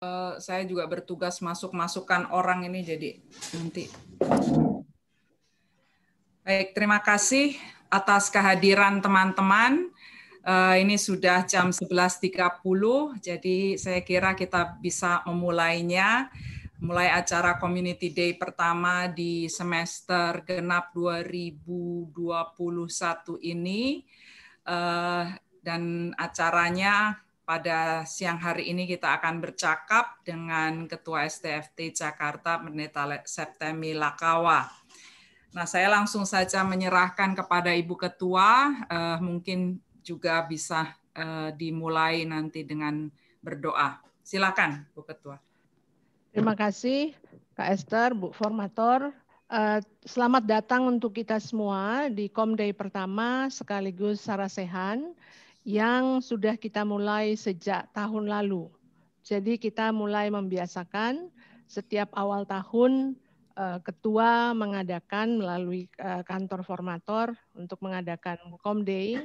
Eh, saya juga bertugas masuk masukkan orang ini jadi nanti. Baik, terima kasih atas kehadiran teman-teman. Uh, ini sudah jam 11.30, jadi saya kira kita bisa memulainya. Mulai acara Community Day pertama di semester genap 2021 ini. Uh, dan acaranya pada siang hari ini kita akan bercakap dengan Ketua STFT Jakarta Pendeta Septemi Lakawa. Nah, saya langsung saja menyerahkan kepada Ibu Ketua, eh, mungkin juga bisa eh, dimulai nanti dengan berdoa. Silakan, Bu Ketua. Terima kasih, Kak Esther, Bu Formator. Eh, selamat datang untuk kita semua di KomDay pertama sekaligus sarasehan yang sudah kita mulai sejak tahun lalu. Jadi kita mulai membiasakan setiap awal tahun eh, ketua mengadakan melalui eh, kantor formator untuk mengadakan day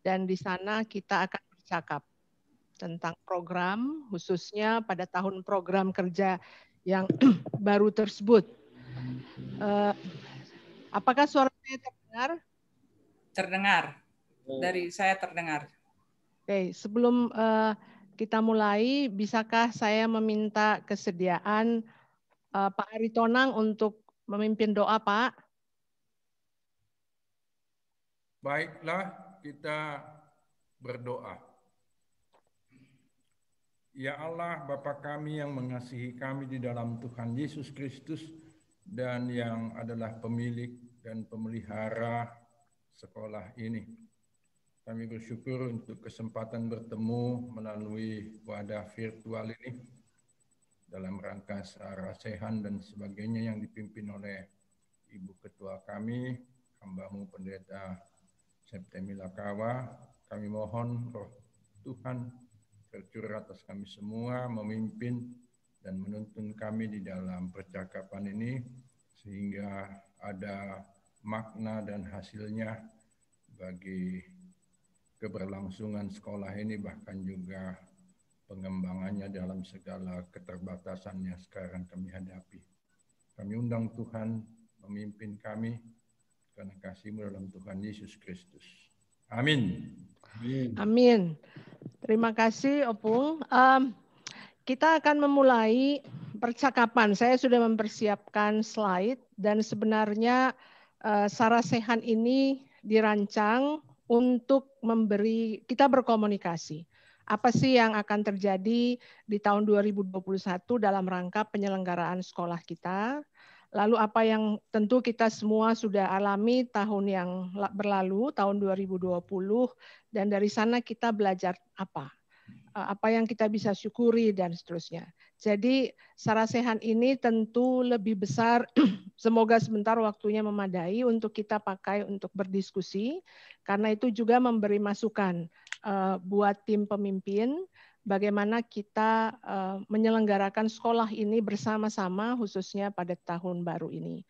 dan di sana kita akan bercakap tentang program khususnya pada tahun program kerja yang baru tersebut. Eh, apakah suara saya terdengar? Terdengar dari oh. saya terdengar. Oke, okay, sebelum uh, kita mulai, bisakah saya meminta kesediaan uh, Pak Ari Tonang untuk memimpin doa, Pak? Baiklah, kita berdoa. Ya Allah, Bapa kami yang mengasihi kami di dalam Tuhan Yesus Kristus dan yang adalah pemilik dan pemelihara sekolah ini. Kami bersyukur untuk kesempatan bertemu melalui wadah virtual ini dalam rangka sarasehan dan sebagainya yang dipimpin oleh Ibu Ketua kami, hambamu Pendeta Septemi Lakawa. Kami mohon roh Tuhan tercurah atas kami semua, memimpin dan menuntun kami di dalam percakapan ini sehingga ada makna dan hasilnya bagi keberlangsungan sekolah ini bahkan juga pengembangannya dalam segala keterbatasannya sekarang kami hadapi. Kami undang Tuhan memimpin kami karena kasihmu dalam Tuhan Yesus Kristus. Amin. Amin. Amin. Terima kasih Opung. Um, kita akan memulai percakapan. Saya sudah mempersiapkan slide dan sebenarnya uh, Sarah ini dirancang untuk memberi kita berkomunikasi. Apa sih yang akan terjadi di tahun 2021 dalam rangka penyelenggaraan sekolah kita? Lalu apa yang tentu kita semua sudah alami tahun yang berlalu, tahun 2020, dan dari sana kita belajar apa? Eh, apa yang kita bisa syukuri dan seterusnya. Jadi sarasehan ini tentu lebih besar semoga sebentar waktunya memadai untuk kita pakai untuk berdiskusi karena itu juga memberi masukan uh, buat tim pemimpin bagaimana kita uh, menyelenggarakan sekolah ini bersama-sama khususnya pada tahun baru ini.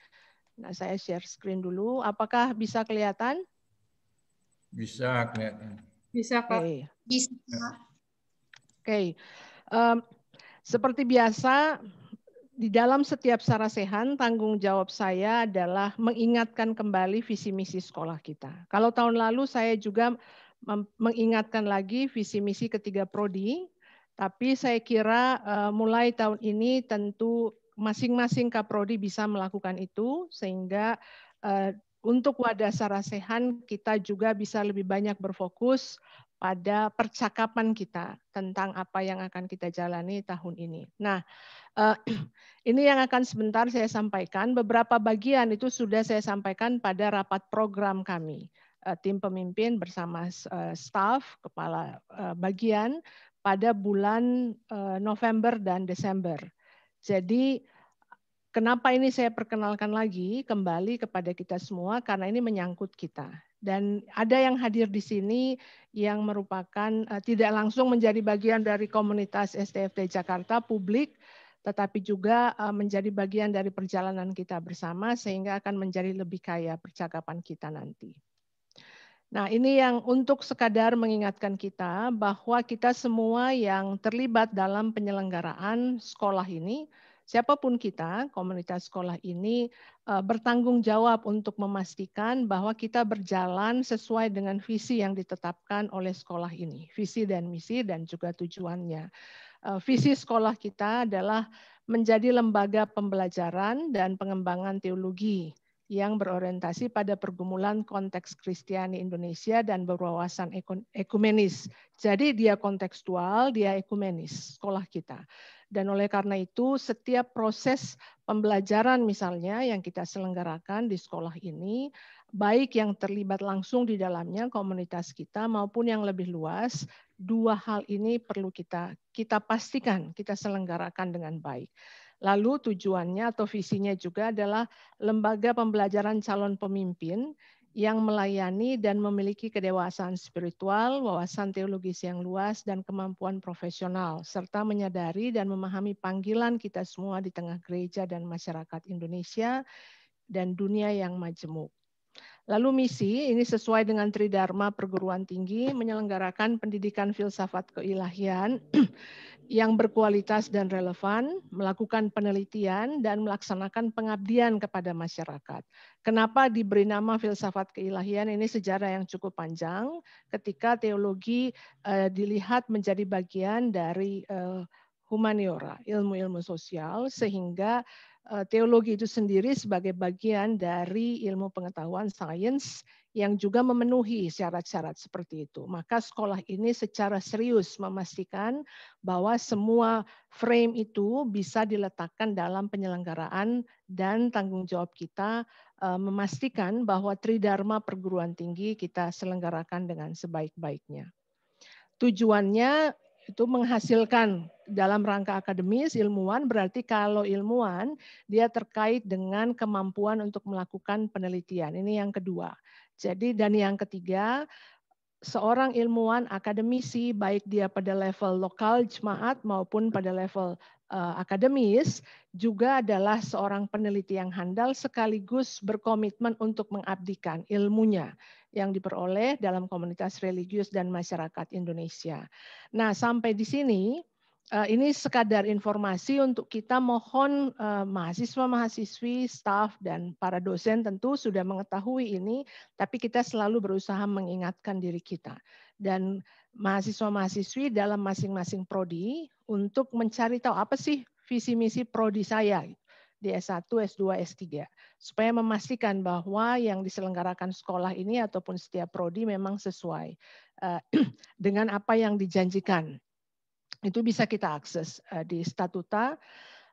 Nah, saya share screen dulu. Apakah bisa kelihatan? Bisa kelihatan. Bisa, Pak. Okay. Bisa. Oke, okay. um, seperti biasa di dalam setiap sarasehan tanggung jawab saya adalah mengingatkan kembali visi misi sekolah kita. Kalau tahun lalu saya juga mengingatkan lagi visi misi ketiga prodi, tapi saya kira uh, mulai tahun ini tentu masing-masing kaprodi bisa melakukan itu sehingga uh, untuk wadah sarasehan kita juga bisa lebih banyak berfokus pada percakapan kita tentang apa yang akan kita jalani tahun ini. Nah, eh, ini yang akan sebentar saya sampaikan. Beberapa bagian itu sudah saya sampaikan pada rapat program kami. Eh, tim pemimpin bersama eh, staff kepala bagian pada bulan November dan Desember. Jadi, Kenapa ini saya perkenalkan lagi kembali kepada kita semua? Karena ini menyangkut kita dan ada yang hadir di sini yang merupakan uh, tidak langsung menjadi bagian dari komunitas STFT Jakarta publik tetapi juga uh, menjadi bagian dari perjalanan kita bersama sehingga akan menjadi lebih kaya percakapan kita nanti. Nah, ini yang untuk sekadar mengingatkan kita bahwa kita semua yang terlibat dalam penyelenggaraan sekolah ini siapapun kita, komunitas sekolah ini eh, bertanggung jawab untuk memastikan bahwa kita berjalan sesuai dengan visi yang ditetapkan oleh sekolah ini, visi dan misi dan juga tujuannya. Eh, visi sekolah kita adalah menjadi lembaga pembelajaran dan pengembangan teologi yang berorientasi pada pergumulan konteks Kristiani Indonesia dan berwawasan ekumenis. Jadi dia kontekstual, dia ekumenis sekolah kita. Dan oleh karena itu setiap proses pembelajaran misalnya yang kita selenggarakan di sekolah ini baik yang terlibat langsung di dalamnya komunitas kita maupun yang lebih luas, dua hal ini perlu kita kita pastikan kita selenggarakan dengan baik. Lalu tujuannya atau visinya juga adalah lembaga pembelajaran calon pemimpin yang melayani dan memiliki kedewasaan spiritual, wawasan teologis yang luas, dan kemampuan profesional, serta menyadari dan memahami panggilan kita semua di tengah gereja dan masyarakat Indonesia dan dunia yang majemuk. Lalu misi ini sesuai dengan tridharma perguruan tinggi menyelenggarakan pendidikan filsafat keilahian yang berkualitas dan relevan, melakukan penelitian, dan melaksanakan pengabdian kepada masyarakat. Kenapa diberi nama filsafat keilahian? Ini sejarah yang cukup panjang ketika teologi eh, dilihat menjadi bagian dari eh, humaniora, ilmu-ilmu sosial, sehingga eh, teologi itu sendiri sebagai bagian dari ilmu pengetahuan sains yang juga memenuhi syarat-syarat seperti itu. Maka sekolah ini secara serius memastikan bahwa semua frame itu bisa diletakkan dalam penyelenggaraan dan tanggung jawab kita e, memastikan bahwa tridharma perguruan tinggi kita selenggarakan dengan sebaik-baiknya. Tujuannya itu menghasilkan dalam rangka akademis ilmuwan berarti kalau ilmuwan dia terkait dengan kemampuan untuk melakukan penelitian. Ini yang kedua. Jadi dan yang ketiga, seorang ilmuwan akademisi baik dia pada level lokal jemaat maupun pada level uh, akademis juga adalah seorang peneliti yang handal sekaligus berkomitmen untuk mengabdikan ilmunya yang diperoleh dalam komunitas religius dan masyarakat Indonesia. Nah, sampai di sini Eh, ini sekadar informasi untuk kita mohon eh, mahasiswa mahasiswi, staff dan para dosen tentu sudah mengetahui ini, tapi kita selalu berusaha mengingatkan diri kita dan mahasiswa mahasiswi dalam masing-masing prodi untuk mencari tahu apa sih visi misi prodi saya di S1, S2, S3 supaya memastikan bahwa yang diselenggarakan sekolah ini ataupun setiap prodi memang sesuai eh, dengan apa yang dijanjikan itu bisa kita akses eh, di statuta.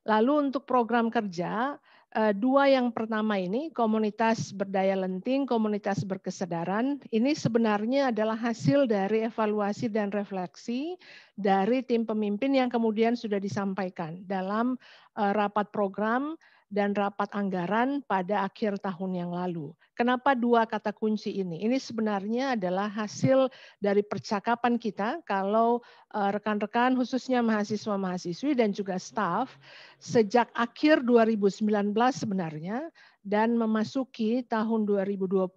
Lalu untuk program kerja, eh, dua yang pertama ini komunitas berdaya lenting, komunitas berkesadaran ini sebenarnya adalah hasil dari evaluasi dan refleksi dari tim pemimpin yang kemudian sudah disampaikan dalam eh, rapat program dan rapat anggaran pada akhir tahun yang lalu. Kenapa dua kata kunci ini? Ini sebenarnya adalah hasil dari percakapan kita kalau eh, rekan-rekan khususnya mahasiswa-mahasiswi dan juga staf sejak akhir 2019 sebenarnya dan memasuki tahun 2020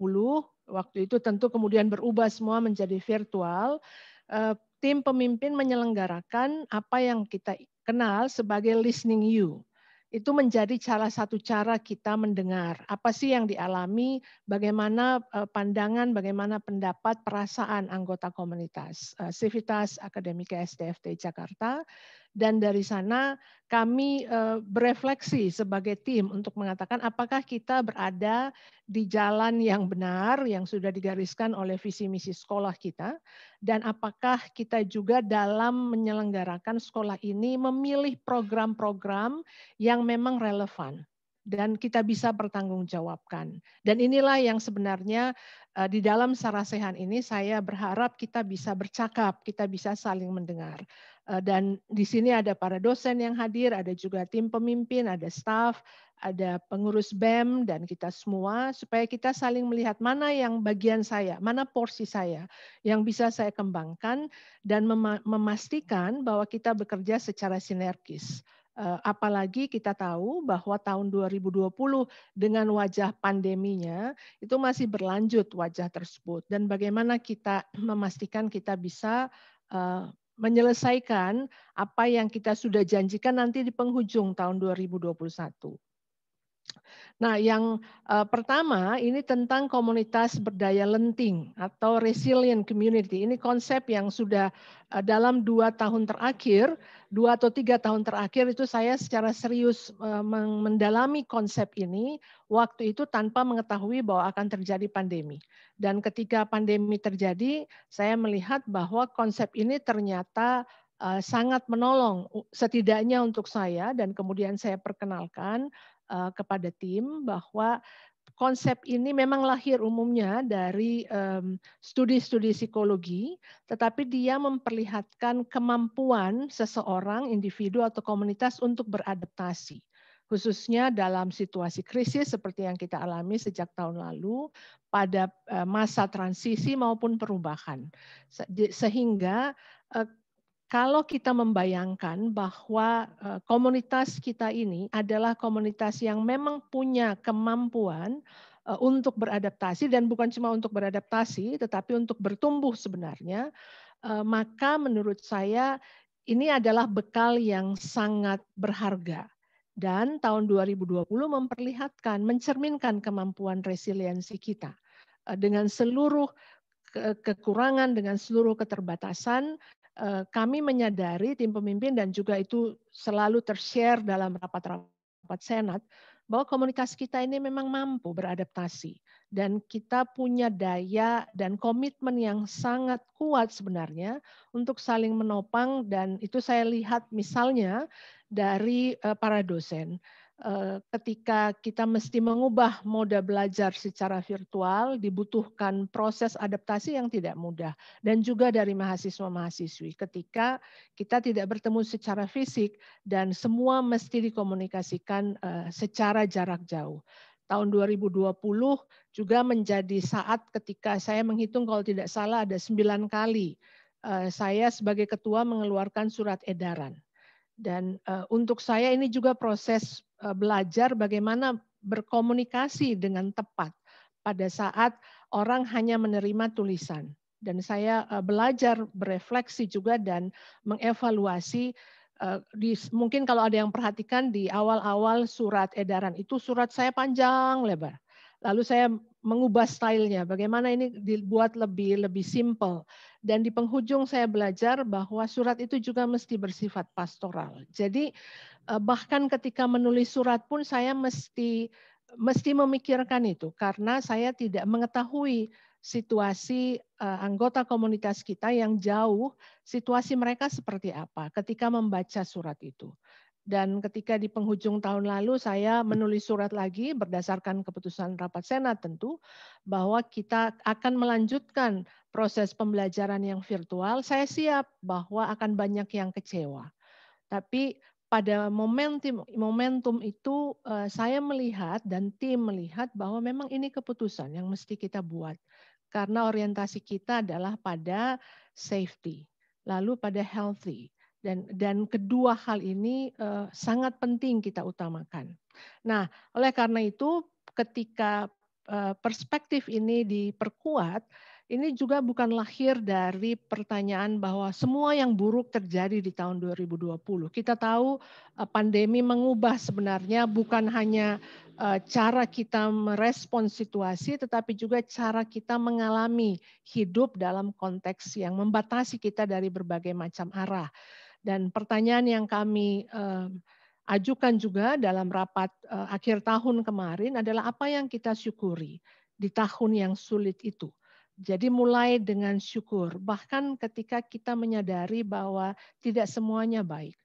waktu itu tentu kemudian berubah semua menjadi virtual eh, tim pemimpin menyelenggarakan apa yang kita kenal sebagai listening you itu menjadi salah satu cara kita mendengar apa sih yang dialami, bagaimana eh, pandangan, bagaimana pendapat, perasaan anggota komunitas. Civitas eh, Akademika SDFT Jakarta dan dari sana kami eh, berefleksi sebagai tim untuk mengatakan apakah kita berada di jalan yang benar yang sudah digariskan oleh visi misi sekolah kita dan apakah kita juga dalam menyelenggarakan sekolah ini memilih program-program yang memang relevan dan kita bisa bertanggungjawabkan. Dan inilah yang sebenarnya eh, di dalam sarasehan ini saya berharap kita bisa bercakap, kita bisa saling mendengar. Eh, dan di sini ada para dosen yang hadir, ada juga tim pemimpin, ada staff, ada pengurus BEM dan kita semua supaya kita saling melihat mana yang bagian saya, mana porsi saya yang bisa saya kembangkan dan memastikan bahwa kita bekerja secara sinergis. Eh, apalagi kita tahu bahwa tahun 2020 dengan wajah pandeminya itu masih berlanjut wajah tersebut dan bagaimana kita memastikan kita bisa eh, menyelesaikan apa yang kita sudah janjikan nanti di penghujung tahun 2021. Nah, yang uh, pertama ini tentang komunitas berdaya lenting atau resilient community. Ini konsep yang sudah uh, dalam dua tahun terakhir, dua atau tiga tahun terakhir itu saya secara serius uh, mendalami konsep ini. Waktu itu tanpa mengetahui bahwa akan terjadi pandemi. Dan ketika pandemi terjadi, saya melihat bahwa konsep ini ternyata sangat menolong setidaknya untuk saya dan kemudian saya perkenalkan uh, kepada tim bahwa konsep ini memang lahir umumnya dari studi-studi um, psikologi, tetapi dia memperlihatkan kemampuan seseorang, individu atau komunitas untuk beradaptasi khususnya dalam situasi krisis seperti yang kita alami sejak tahun lalu pada eh, masa transisi maupun perubahan sehingga eh, kalau kita membayangkan bahwa eh, komunitas kita ini adalah komunitas yang memang punya kemampuan eh, untuk beradaptasi dan bukan cuma untuk beradaptasi tetapi untuk bertumbuh sebenarnya, eh, maka menurut saya ini adalah bekal yang sangat berharga. Dan tahun 2020 memperlihatkan, mencerminkan kemampuan resiliensi kita dengan seluruh kekurangan, dengan seluruh keterbatasan, Eh, kami menyadari tim pemimpin dan juga itu selalu tershare dalam rapat-rapat senat bahwa komunitas kita ini memang mampu beradaptasi dan kita punya daya dan komitmen yang sangat kuat sebenarnya untuk saling menopang dan itu saya lihat misalnya dari eh, para dosen Eh, ketika kita mesti mengubah moda belajar secara virtual, dibutuhkan proses adaptasi yang tidak mudah. Dan juga dari mahasiswa-mahasiswi, ketika kita tidak bertemu secara fisik dan semua mesti dikomunikasikan eh, secara jarak jauh. Tahun 2020 juga menjadi saat ketika saya menghitung kalau tidak salah ada sembilan kali eh, saya sebagai ketua mengeluarkan surat edaran. Dan uh, untuk saya ini juga proses Eh, belajar bagaimana berkomunikasi dengan tepat pada saat orang hanya menerima tulisan. Dan saya eh, belajar berefleksi juga dan mengevaluasi eh, mungkin kalau ada yang perhatikan di awal-awal surat edaran itu surat saya panjang lebar. Lalu saya mengubah stylenya, bagaimana ini dibuat lebih lebih simple. Dan di penghujung saya belajar bahwa surat itu juga mesti bersifat pastoral. Jadi eh, bahkan ketika menulis surat pun saya mesti mesti memikirkan itu karena saya tidak mengetahui situasi eh, anggota komunitas kita yang jauh, situasi mereka seperti apa ketika membaca surat itu. Dan ketika di penghujung tahun lalu saya menulis surat lagi berdasarkan keputusan rapat senat tentu bahwa kita akan melanjutkan proses pembelajaran yang virtual. Saya siap bahwa akan banyak yang kecewa. Tapi pada momentum momentum itu eh, saya melihat dan tim melihat bahwa memang ini keputusan yang mesti kita buat karena orientasi kita adalah pada safety lalu pada healthy dan dan kedua hal ini uh, sangat penting kita utamakan. Nah, oleh karena itu ketika uh, perspektif ini diperkuat, ini juga bukan lahir dari pertanyaan bahwa semua yang buruk terjadi di tahun 2020. Kita tahu eh, pandemi mengubah sebenarnya bukan hanya cara kita merespon situasi, tetapi juga cara kita mengalami hidup dalam konteks yang membatasi kita dari berbagai macam arah. Dan pertanyaan yang kami eh, ajukan juga dalam rapat eh, akhir tahun kemarin adalah apa yang kita syukuri di tahun yang sulit itu. Jadi mulai dengan syukur, bahkan ketika kita menyadari bahwa tidak semuanya baik.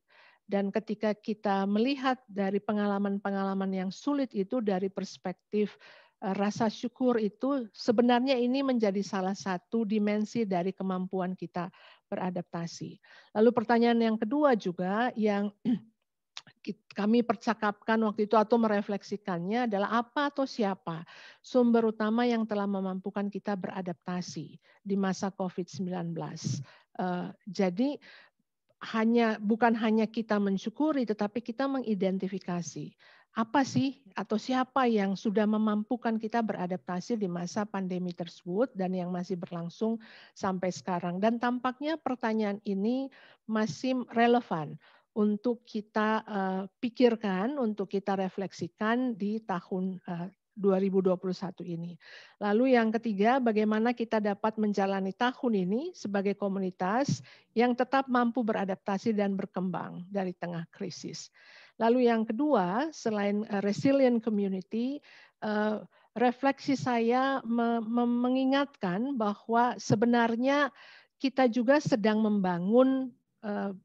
Dan ketika kita melihat dari pengalaman-pengalaman yang sulit itu dari perspektif eh, rasa syukur itu sebenarnya ini menjadi salah satu dimensi dari kemampuan kita beradaptasi. Lalu pertanyaan yang kedua juga yang kami percakapkan waktu itu atau merefleksikannya adalah apa atau siapa sumber utama yang telah memampukan kita beradaptasi di masa COVID-19. Eh, jadi hanya bukan hanya kita mensyukuri tetapi kita mengidentifikasi apa sih atau siapa yang sudah memampukan kita beradaptasi di masa pandemi tersebut dan yang masih berlangsung sampai sekarang. Dan tampaknya pertanyaan ini masih relevan untuk kita uh, pikirkan, untuk kita refleksikan di tahun eh, uh, 2021 ini. Lalu yang ketiga, bagaimana kita dapat menjalani tahun ini sebagai komunitas yang tetap mampu beradaptasi dan berkembang dari tengah krisis. Lalu yang kedua, selain eh, resilient community, eh, refleksi saya mengingatkan bahwa sebenarnya kita juga sedang membangun eh,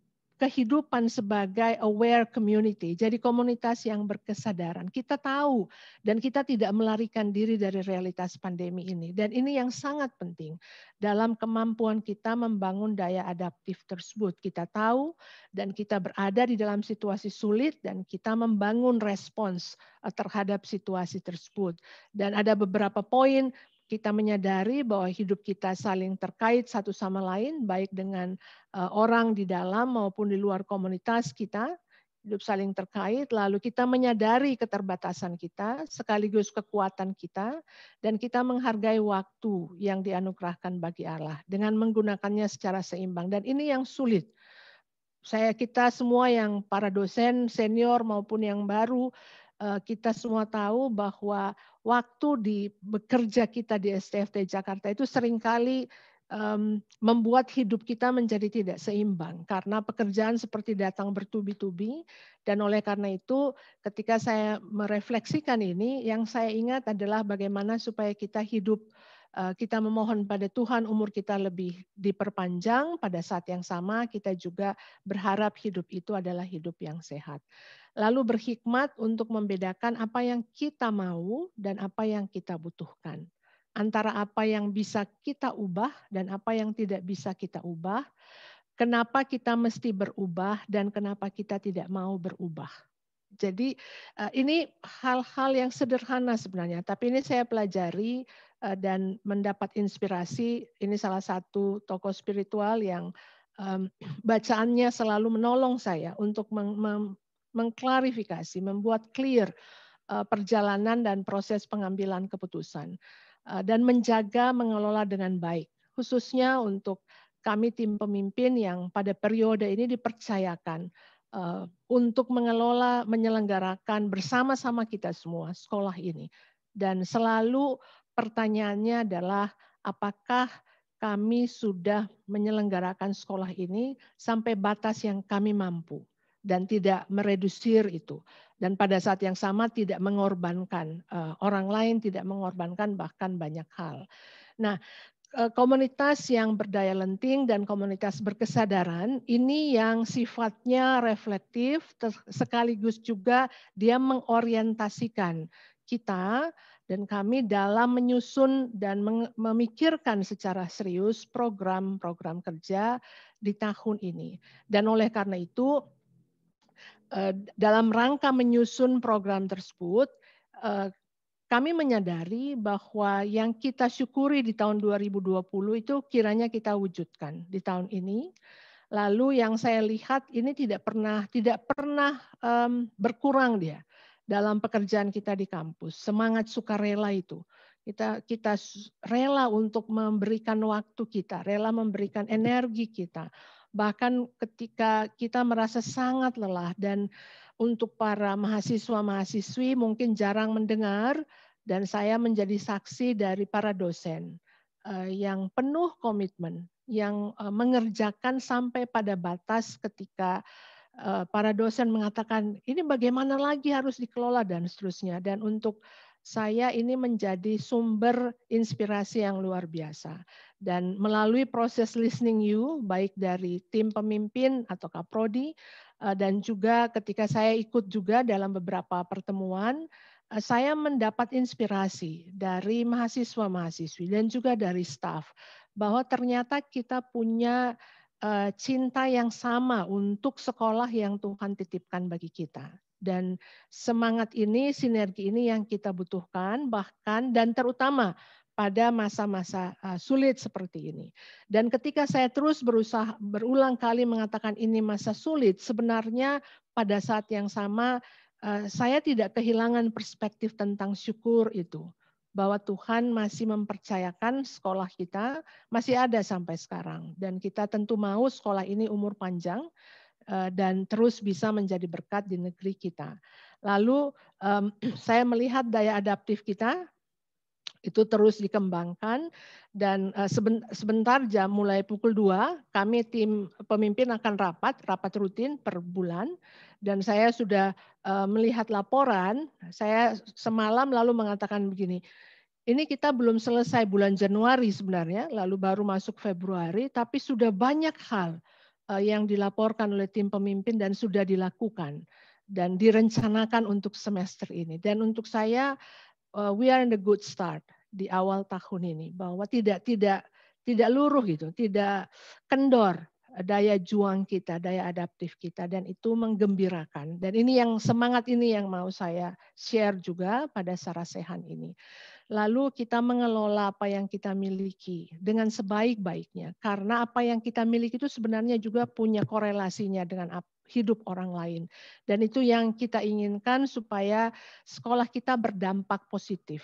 kehidupan sebagai aware community, jadi komunitas yang berkesadaran. Kita tahu dan kita tidak melarikan diri dari realitas pandemi ini. Dan ini yang sangat penting dalam kemampuan kita membangun daya adaptif tersebut. Kita tahu dan kita berada di dalam situasi sulit dan kita membangun respons eh, terhadap situasi tersebut. Dan ada beberapa poin kita menyadari bahwa hidup kita saling terkait satu sama lain, baik dengan eh, orang di dalam maupun di luar komunitas kita, hidup saling terkait, lalu kita menyadari keterbatasan kita, sekaligus kekuatan kita, dan kita menghargai waktu yang dianugerahkan bagi Allah dengan menggunakannya secara seimbang. Dan ini yang sulit. Saya kita semua yang para dosen, senior maupun yang baru, Eh, kita semua tahu bahwa waktu di bekerja kita di STFT Jakarta itu seringkali um, membuat hidup kita menjadi tidak seimbang karena pekerjaan seperti datang bertubi-tubi dan oleh karena itu ketika saya merefleksikan ini yang saya ingat adalah bagaimana supaya kita hidup eh, kita memohon pada Tuhan umur kita lebih diperpanjang pada saat yang sama kita juga berharap hidup itu adalah hidup yang sehat lalu berhikmat untuk membedakan apa yang kita mau dan apa yang kita butuhkan. Antara apa yang bisa kita ubah dan apa yang tidak bisa kita ubah, kenapa kita mesti berubah dan kenapa kita tidak mau berubah. Jadi eh, ini hal-hal yang sederhana sebenarnya, tapi ini saya pelajari eh, dan mendapat inspirasi. Ini salah satu tokoh spiritual yang bacaannya selalu menolong saya untuk mengklarifikasi, membuat clear eh, perjalanan dan proses pengambilan keputusan eh, dan menjaga mengelola dengan baik khususnya untuk kami tim pemimpin yang pada periode ini dipercayakan eh, untuk mengelola menyelenggarakan bersama-sama kita semua sekolah ini dan selalu pertanyaannya adalah apakah kami sudah menyelenggarakan sekolah ini sampai batas yang kami mampu dan tidak meredusir itu. Dan pada saat yang sama tidak mengorbankan eh, orang lain, tidak mengorbankan bahkan banyak hal. Nah, eh, komunitas yang berdaya lenting dan komunitas berkesadaran ini yang sifatnya reflektif sekaligus juga dia mengorientasikan kita dan kami dalam menyusun dan memikirkan secara serius program-program kerja di tahun ini. Dan oleh karena itu Eh, dalam rangka menyusun program tersebut, eh, kami menyadari bahwa yang kita syukuri di tahun 2020 itu kiranya kita wujudkan di tahun ini. Lalu yang saya lihat ini tidak pernah tidak pernah um, berkurang dia dalam pekerjaan kita di kampus. Semangat sukarela itu. Kita kita rela untuk memberikan waktu kita, rela memberikan energi kita bahkan ketika kita merasa sangat lelah dan untuk para mahasiswa-mahasiswi mungkin jarang mendengar dan saya menjadi saksi dari para dosen eh, yang penuh komitmen, yang eh, mengerjakan sampai pada batas ketika eh, para dosen mengatakan ini bagaimana lagi harus dikelola dan seterusnya. Dan untuk saya ini menjadi sumber inspirasi yang luar biasa. Dan melalui proses listening you, baik dari tim pemimpin atau kaprodi, eh, dan juga ketika saya ikut juga dalam beberapa pertemuan, eh, saya mendapat inspirasi dari mahasiswa-mahasiswi dan juga dari staff bahwa ternyata kita punya eh, cinta yang sama untuk sekolah yang Tuhan titipkan bagi kita. Dan semangat ini, sinergi ini yang kita butuhkan bahkan dan terutama pada masa-masa uh, sulit seperti ini. Dan ketika saya terus berusaha berulang kali mengatakan ini masa sulit, sebenarnya pada saat yang sama uh, saya tidak kehilangan perspektif tentang syukur itu bahwa Tuhan masih mempercayakan sekolah kita masih ada sampai sekarang dan kita tentu mau sekolah ini umur panjang Eh, dan terus bisa menjadi berkat di negeri kita. Lalu saya melihat daya adaptif kita itu terus dikembangkan dan eh, sebentar jam mulai pukul 2 kami tim pemimpin akan rapat rapat rutin per bulan dan saya sudah eh, melihat laporan saya semalam lalu mengatakan begini ini kita belum selesai bulan Januari sebenarnya lalu baru masuk Februari tapi sudah banyak hal Eh, yang dilaporkan oleh tim pemimpin dan sudah dilakukan dan direncanakan untuk semester ini. Dan untuk saya, eh, we are in the good start di awal tahun ini bahwa tidak tidak tidak luruh gitu, tidak kendor daya juang kita, daya adaptif kita dan itu menggembirakan. Dan ini yang semangat ini yang mau saya share juga pada Sarasehan ini lalu kita mengelola apa yang kita miliki dengan sebaik-baiknya. Karena apa yang kita miliki itu sebenarnya juga punya korelasinya dengan hidup orang lain. Dan itu yang kita inginkan supaya sekolah kita berdampak positif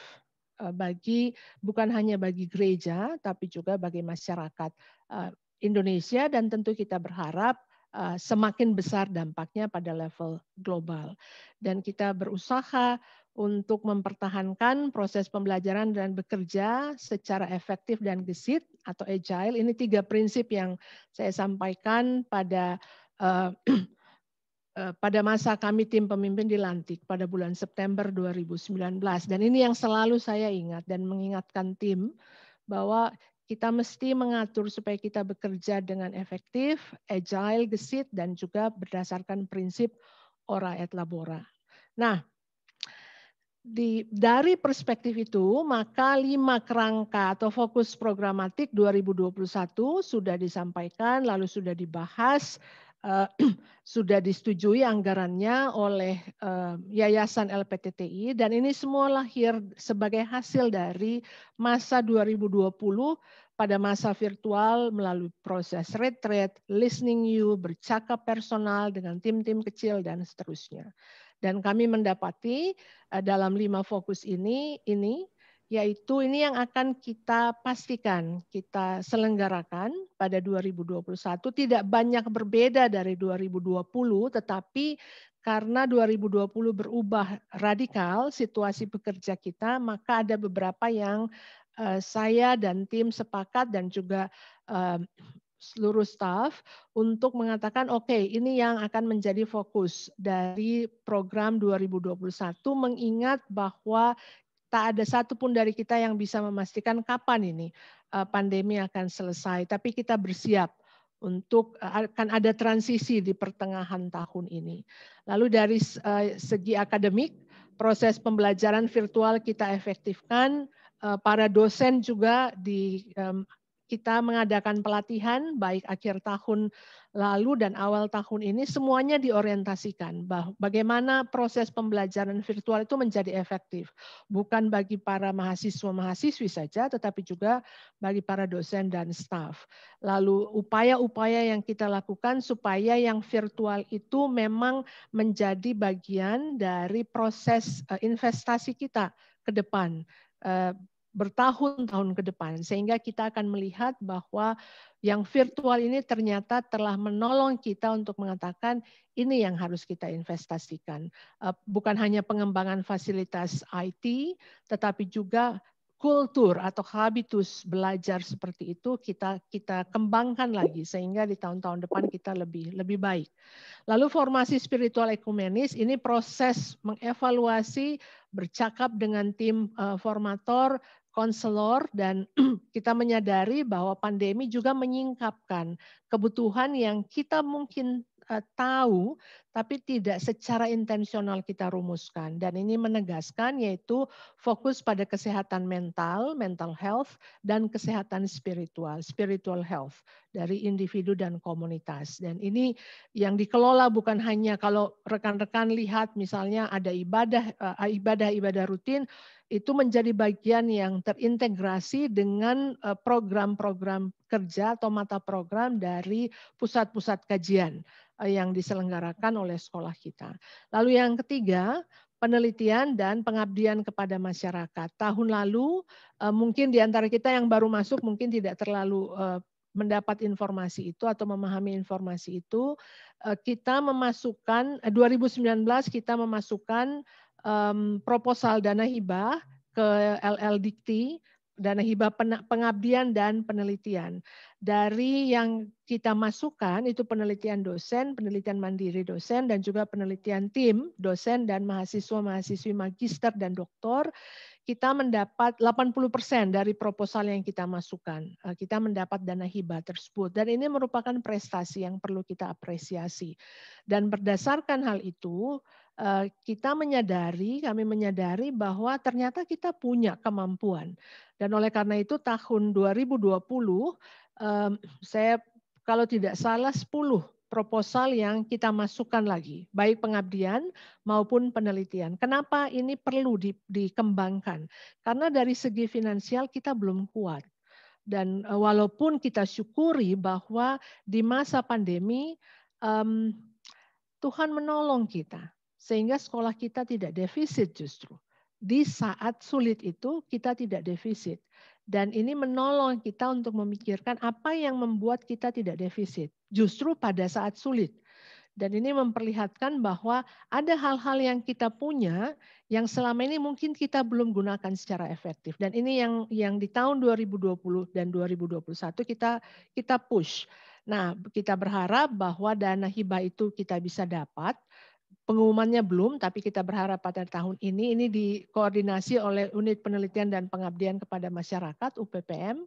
e, bagi bukan hanya bagi gereja tapi juga bagi masyarakat e, Indonesia dan tentu kita berharap e, semakin besar dampaknya pada level global. Dan kita berusaha untuk mempertahankan proses pembelajaran dan bekerja secara efektif dan gesit atau agile. Ini tiga prinsip yang saya sampaikan pada uh, uh, pada masa kami tim pemimpin dilantik pada bulan September 2019. Dan ini yang selalu saya ingat dan mengingatkan tim bahwa kita mesti mengatur supaya kita bekerja dengan efektif, agile, gesit, dan juga berdasarkan prinsip ora et labora. Nah, di, dari perspektif itu, maka lima kerangka atau fokus programatik 2021 sudah disampaikan, lalu sudah dibahas, eh, sudah disetujui anggarannya oleh eh, Yayasan LPTTI, dan ini semua lahir sebagai hasil dari masa 2020 pada masa virtual melalui proses retreat, listening you, bercakap personal dengan tim-tim kecil, dan seterusnya. Dan kami mendapati eh, dalam lima fokus ini, ini yaitu ini yang akan kita pastikan kita selenggarakan pada 2021 tidak banyak berbeda dari 2020 tetapi karena 2020 berubah radikal situasi pekerja kita maka ada beberapa yang eh, saya dan tim sepakat dan juga eh, seluruh staff untuk mengatakan oke okay, ini yang akan menjadi fokus dari program 2021 mengingat bahwa tak ada satupun dari kita yang bisa memastikan kapan ini eh, pandemi akan selesai tapi kita bersiap untuk eh, akan ada transisi di pertengahan tahun ini. Lalu dari eh, segi akademik proses pembelajaran virtual kita efektifkan para dosen juga di kita mengadakan pelatihan baik akhir tahun lalu dan awal tahun ini semuanya diorientasikan bagaimana proses pembelajaran virtual itu menjadi efektif bukan bagi para mahasiswa mahasiswi saja tetapi juga bagi para dosen dan staff Lalu upaya-upaya yang kita lakukan supaya yang virtual itu memang menjadi bagian dari proses eh, investasi kita ke depan eh, bertahun-tahun ke depan sehingga kita akan melihat bahwa yang virtual ini ternyata telah menolong kita untuk mengatakan ini yang harus kita investasikan eh, bukan hanya pengembangan fasilitas IT tetapi juga kultur atau habitus belajar seperti itu kita kita kembangkan lagi sehingga di tahun-tahun depan kita lebih lebih baik. Lalu formasi spiritual ekumenis ini proses mengevaluasi bercakap dengan tim uh, formator konselor dan kita menyadari bahwa pandemi juga menyingkapkan kebutuhan yang kita mungkin eh, tahu tapi tidak secara intensional kita rumuskan dan ini menegaskan yaitu fokus pada kesehatan mental, mental health dan kesehatan spiritual, spiritual health dari individu dan komunitas. Dan ini yang dikelola bukan hanya kalau rekan-rekan lihat misalnya ada ibadah eh, ibadah-ibadah rutin itu menjadi bagian yang terintegrasi dengan eh, program-program kerja atau mata program dari pusat-pusat kajian eh, yang diselenggarakan oleh sekolah kita. Lalu yang ketiga, penelitian dan pengabdian kepada masyarakat. Tahun lalu eh, mungkin di antara kita yang baru masuk mungkin tidak terlalu mendapat informasi itu atau memahami informasi itu, kita memasukkan 2019 kita memasukkan um, proposal dana hibah ke LL dana hibah pengabdian dan penelitian. Dari yang kita masukkan itu penelitian dosen, penelitian mandiri dosen, dan juga penelitian tim dosen dan mahasiswa-mahasiswi magister dan doktor kita mendapat 80% dari proposal yang kita masukkan. Eh, kita mendapat dana hibah tersebut dan ini merupakan prestasi yang perlu kita apresiasi. Dan berdasarkan hal itu, eh, kita menyadari, kami menyadari bahwa ternyata kita punya kemampuan. Dan oleh karena itu tahun 2020 saya kalau tidak salah 10 proposal yang kita masukkan lagi, baik pengabdian maupun penelitian. Kenapa ini perlu di, dikembangkan? Karena dari segi finansial kita belum kuat. Dan e, walaupun kita syukuri bahwa di masa pandemi um, Tuhan menolong kita sehingga sekolah kita tidak defisit justru. Di saat sulit itu kita tidak defisit. Dan ini menolong kita untuk memikirkan apa yang membuat kita tidak defisit, justru pada saat sulit. Dan ini memperlihatkan bahwa ada hal-hal yang kita punya yang selama ini mungkin kita belum gunakan secara efektif. Dan ini yang yang di tahun 2020 dan 2021 kita kita push. Nah, kita berharap bahwa dana hibah itu kita bisa dapat pengumumannya belum, tapi kita berharap pada tahun ini ini dikoordinasi oleh Unit Penelitian dan Pengabdian kepada Masyarakat UPPM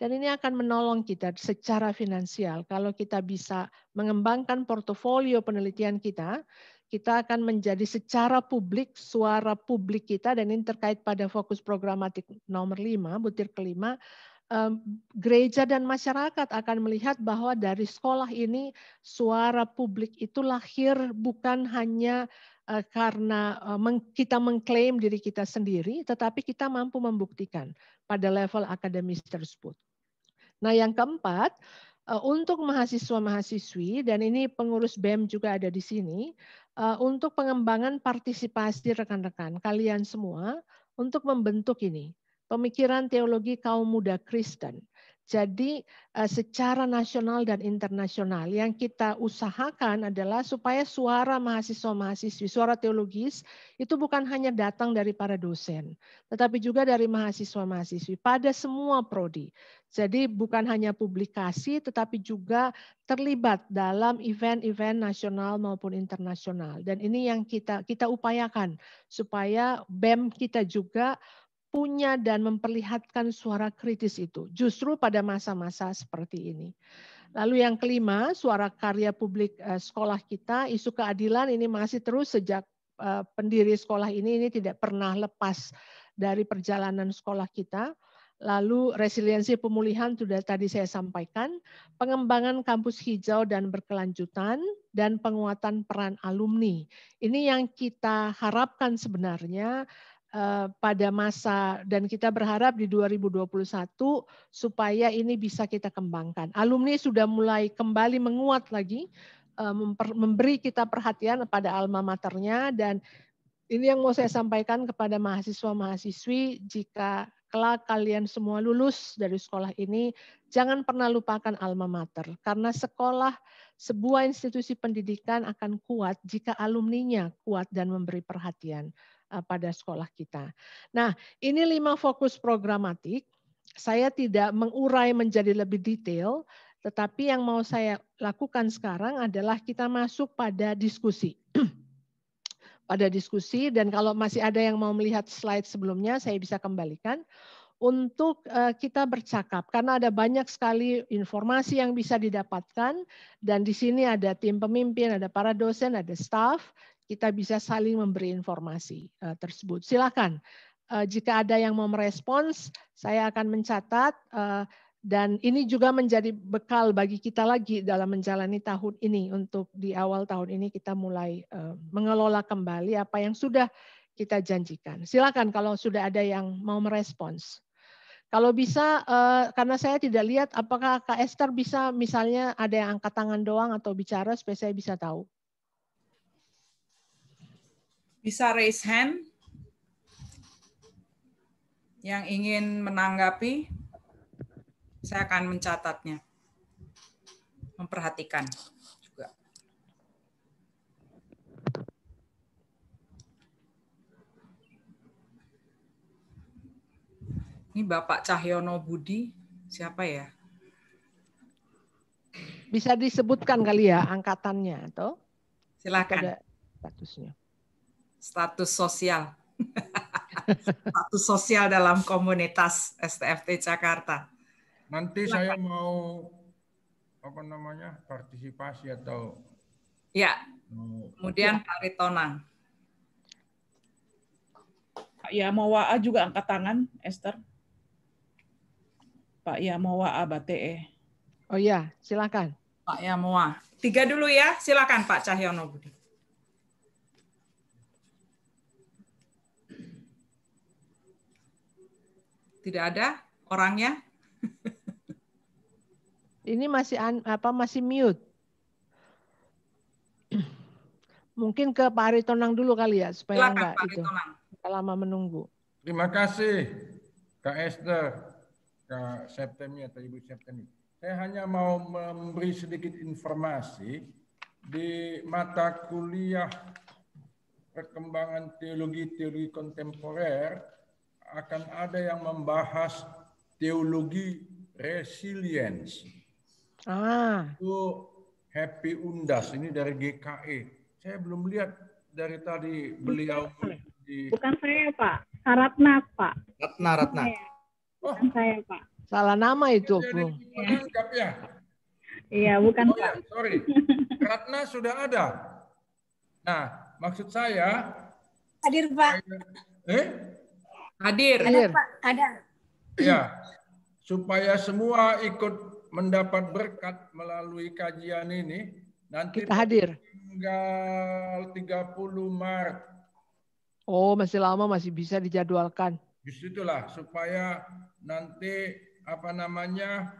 dan ini akan menolong kita secara finansial. Kalau kita bisa mengembangkan portofolio penelitian kita, kita akan menjadi secara publik suara publik kita dan ini terkait pada fokus programatik nomor 5 butir kelima gereja dan masyarakat akan melihat bahwa dari sekolah ini suara publik itu lahir bukan hanya e, karena e, kita mengklaim diri kita sendiri, tetapi kita mampu membuktikan pada level akademis tersebut. Nah, yang keempat, e, untuk mahasiswa-mahasiswi, dan ini pengurus BEM juga ada di sini, untuk pengembangan partisipasi rekan-rekan, kalian semua, untuk membentuk ini pemikiran teologi kaum muda Kristen. Jadi eh, secara nasional dan internasional yang kita usahakan adalah supaya suara mahasiswa-mahasiswi, suara teologis itu bukan hanya datang dari para dosen, tetapi juga dari mahasiswa-mahasiswi pada semua prodi. Jadi bukan hanya publikasi tetapi juga terlibat dalam event-event nasional maupun internasional. Dan ini yang kita kita upayakan supaya BEM kita juga punya dan memperlihatkan suara kritis itu, justru pada masa-masa seperti ini. Lalu yang kelima, suara karya publik eh, sekolah kita, isu keadilan ini masih terus sejak eh, pendiri sekolah ini, ini tidak pernah lepas dari perjalanan sekolah kita. Lalu resiliensi pemulihan sudah tadi saya sampaikan, pengembangan kampus hijau dan berkelanjutan, dan penguatan peran alumni. Ini yang kita harapkan sebenarnya Eh, pada masa dan kita berharap di 2021 supaya ini bisa kita kembangkan. Alumni sudah mulai kembali menguat lagi, eh, memberi kita perhatian pada alma maternya dan ini yang mau saya sampaikan kepada mahasiswa-mahasiswi jika kelak kalian semua lulus dari sekolah ini, jangan pernah lupakan alma mater. Karena sekolah, sebuah institusi pendidikan akan kuat jika alumninya kuat dan memberi perhatian. Eh, pada sekolah kita. Nah, ini lima fokus programatik. Saya tidak mengurai menjadi lebih detail, tetapi yang mau saya lakukan sekarang adalah kita masuk pada diskusi. pada diskusi dan kalau masih ada yang mau melihat slide sebelumnya saya bisa kembalikan untuk eh, kita bercakap karena ada banyak sekali informasi yang bisa didapatkan dan di sini ada tim pemimpin, ada para dosen, ada staff kita bisa saling memberi informasi uh, tersebut. Silakan, uh, jika ada yang mau merespons, saya akan mencatat. Uh, dan ini juga menjadi bekal bagi kita lagi dalam menjalani tahun ini untuk di awal tahun ini kita mulai uh, mengelola kembali apa yang sudah kita janjikan. Silakan kalau sudah ada yang mau merespons. Kalau bisa, karena saya tidak lihat apakah Kak Esther bisa misalnya ada yang angkat tangan doang atau bicara supaya saya bisa tahu bisa raise hand yang ingin menanggapi saya akan mencatatnya memperhatikan juga ini Bapak Cahyono Budi siapa ya bisa disebutkan kali ya angkatannya atau silakan statusnya status sosial. status sosial dalam komunitas STFT Jakarta. Nanti Silahkan. saya mau apa namanya partisipasi atau ya. Kemudian Pak Ritonang. Pak Yamawa juga angkat tangan, Esther. Pak Yamawa Abate. Oh ya, silakan. Pak Yamawa. Tiga dulu ya, silakan Pak Cahyono Budi. Tidak ada orangnya? Ini masih an, apa masih mute. Mungkin ke Pak Ari dulu kali ya supaya Silakan, enggak itu. Kita lama menunggu. Terima kasih Kak Esther, Kak Septemi atau Ibu Septemi. Saya hanya mau memberi sedikit informasi di mata kuliah perkembangan teologi-teologi kontemporer akan ada yang membahas teologi resilience. Ah. Itu Happy Undas ini dari GKE. Saya belum lihat dari tadi beliau bukan, di... bukan saya Pak, Ratna Pak. Ratna Ratna. Oh. saya Pak. Salah nama itu. bu. ya. ya. Iya, bukan oh, Ya, sorry. Ratna sudah ada. Nah, maksud saya hadir Pak. Saya, eh? Hadir. Ada, Pak. Ada. Ya. Supaya semua ikut mendapat berkat melalui kajian ini. Nanti kita hadir. Tinggal 30 Maret. Oh, masih lama masih bisa dijadwalkan. Justru itulah supaya nanti apa namanya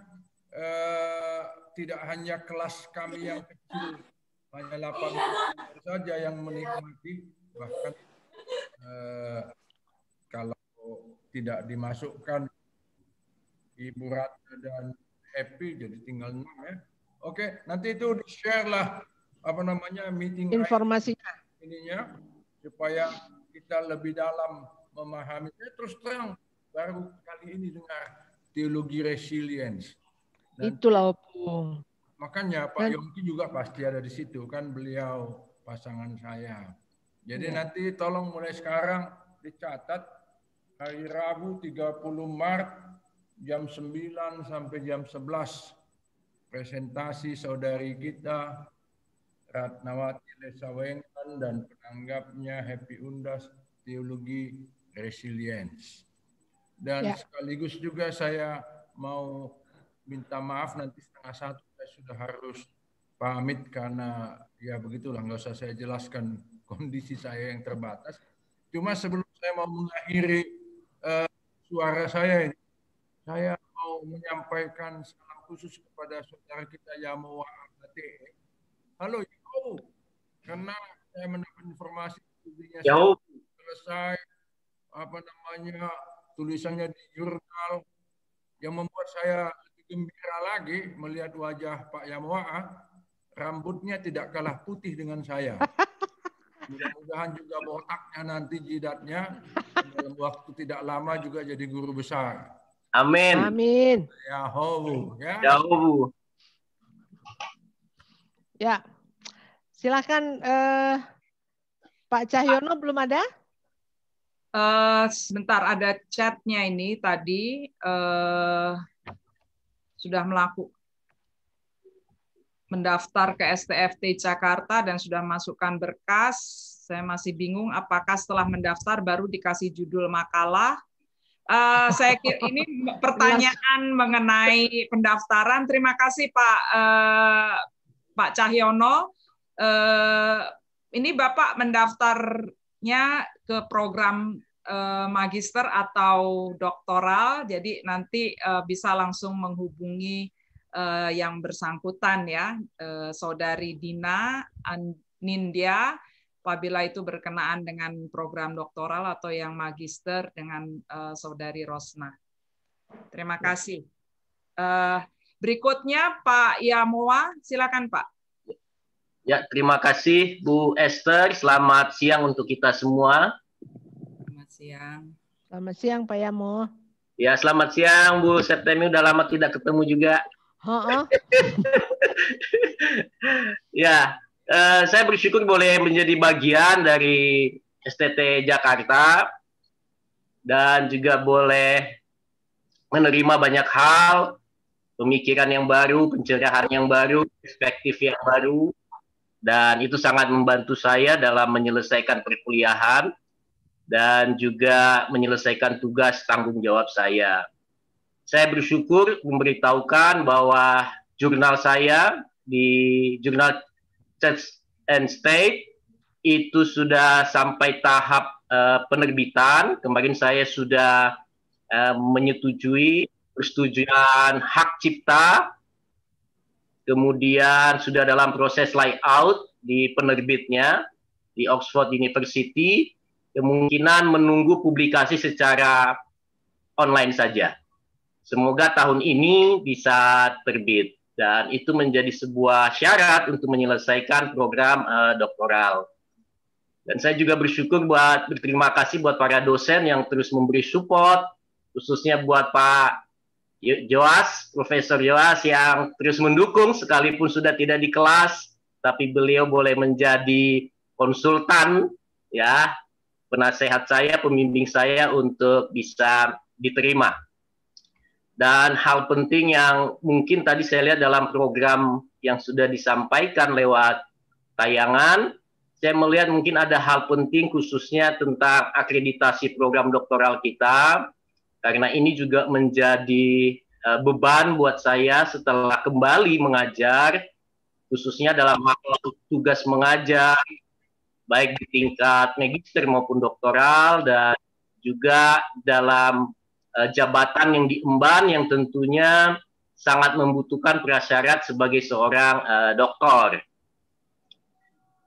Uh, tidak hanya kelas kami yang kecil hanya 8 saja yang menikmati bahkan uh, kalau tidak dimasukkan Ibu Ratna dan Happy jadi tinggal enam ya. Oke, nanti itu di-share lah apa namanya meeting informasinya ininya supaya kita lebih dalam memahami. Saya terus terang baru kali ini dengar teologi resilience. Dan Itulah Opung. Makanya Pak Dan, Yongki juga pasti ada di situ kan beliau pasangan saya. Jadi ya. nanti tolong mulai sekarang dicatat hari Rabu 30 Maret jam 9 sampai jam 11 presentasi saudari kita Ratnawati Lesawengan dan penanggapnya Happy Undas Teologi Resilience. Dan ya. sekaligus juga saya mau minta maaf nanti setengah satu saya sudah harus pamit karena ya begitulah nggak usah saya jelaskan kondisi saya yang terbatas. Cuma sebelum saya mau mengakhiri uh, suara saya. Saya mau menyampaikan salam khusus kepada saudara kita Yamoa Abate. Halo Yau, karena saya mendapat informasi studinya selesai apa namanya tulisannya di jurnal yang membuat saya gembira lagi melihat wajah Pak Yamoa, rambutnya tidak kalah putih dengan saya. Mudah-mudahan juga botaknya nanti jidatnya dalam waktu tidak lama juga jadi guru besar. Amin. Amin. Ya hobu. Ya. ya hobu. Ya. Silakan eh, Pak Cahyono belum ada? Uh, sebentar ada chatnya ini tadi uh, sudah melakukan mendaftar ke STFT Jakarta dan sudah masukkan berkas. Saya masih bingung apakah setelah mendaftar baru dikasih judul makalah. Uh, saya kira ini pertanyaan mengenai pendaftaran. Terima kasih Pak uh, Pak Cahyono. Uh, ini Bapak mendaftarnya ke program uh, magister atau doktoral, jadi nanti uh, bisa langsung menghubungi uh, yang bersangkutan ya, uh, saudari Dina, Nindya, apabila itu berkenaan dengan program doktoral atau yang magister dengan uh, saudari Rosna. Terima ya. kasih. Uh, berikutnya Pak Yamoa, silakan Pak. Ya, terima kasih Bu Esther. Selamat siang untuk kita semua. Selamat siang. Selamat siang Pak Yamo. Ya, selamat siang Bu Septemi. Udah lama tidak ketemu juga. ya, uh, saya bersyukur boleh menjadi bagian dari STT Jakarta dan juga boleh menerima banyak hal, pemikiran yang baru, pencerahan yang baru, perspektif yang baru, dan itu sangat membantu saya dalam menyelesaikan perkuliahan dan juga menyelesaikan tugas tanggung jawab saya. Saya bersyukur memberitahukan bahwa jurnal saya di jurnal Church and State itu sudah sampai tahap uh, penerbitan. Kemarin saya sudah uh, menyetujui persetujuan hak cipta, kemudian sudah dalam proses layout di penerbitnya di Oxford University, kemungkinan menunggu publikasi secara online saja. Semoga tahun ini bisa terbit dan itu menjadi sebuah syarat untuk menyelesaikan program uh, doktoral. Dan saya juga bersyukur buat berterima kasih buat para dosen yang terus memberi support, khususnya buat Pak Joas, Profesor Joas yang terus mendukung sekalipun sudah tidak di kelas, tapi beliau boleh menjadi konsultan, ya penasehat saya, pembimbing saya untuk bisa diterima dan hal penting yang mungkin tadi saya lihat dalam program yang sudah disampaikan lewat tayangan, saya melihat mungkin ada hal penting khususnya tentang akreditasi program doktoral kita, karena ini juga menjadi eh, beban buat saya setelah kembali mengajar, khususnya dalam hal tugas mengajar, baik di tingkat magister maupun doktoral, dan juga dalam Eh, jabatan yang diemban yang tentunya sangat membutuhkan prasyarat sebagai seorang uh, doktor.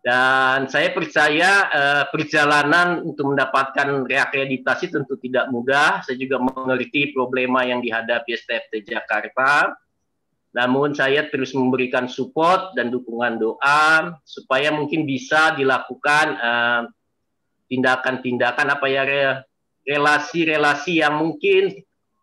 Dan saya percaya uh, perjalanan untuk mendapatkan reakreditasi tentu tidak mudah. Saya juga mengerti problema yang dihadapi STFT Jakarta. Namun saya terus memberikan support dan dukungan doa supaya mungkin bisa dilakukan tindakan-tindakan uh, tindakan -tindakan apa ya relasi-relasi yang mungkin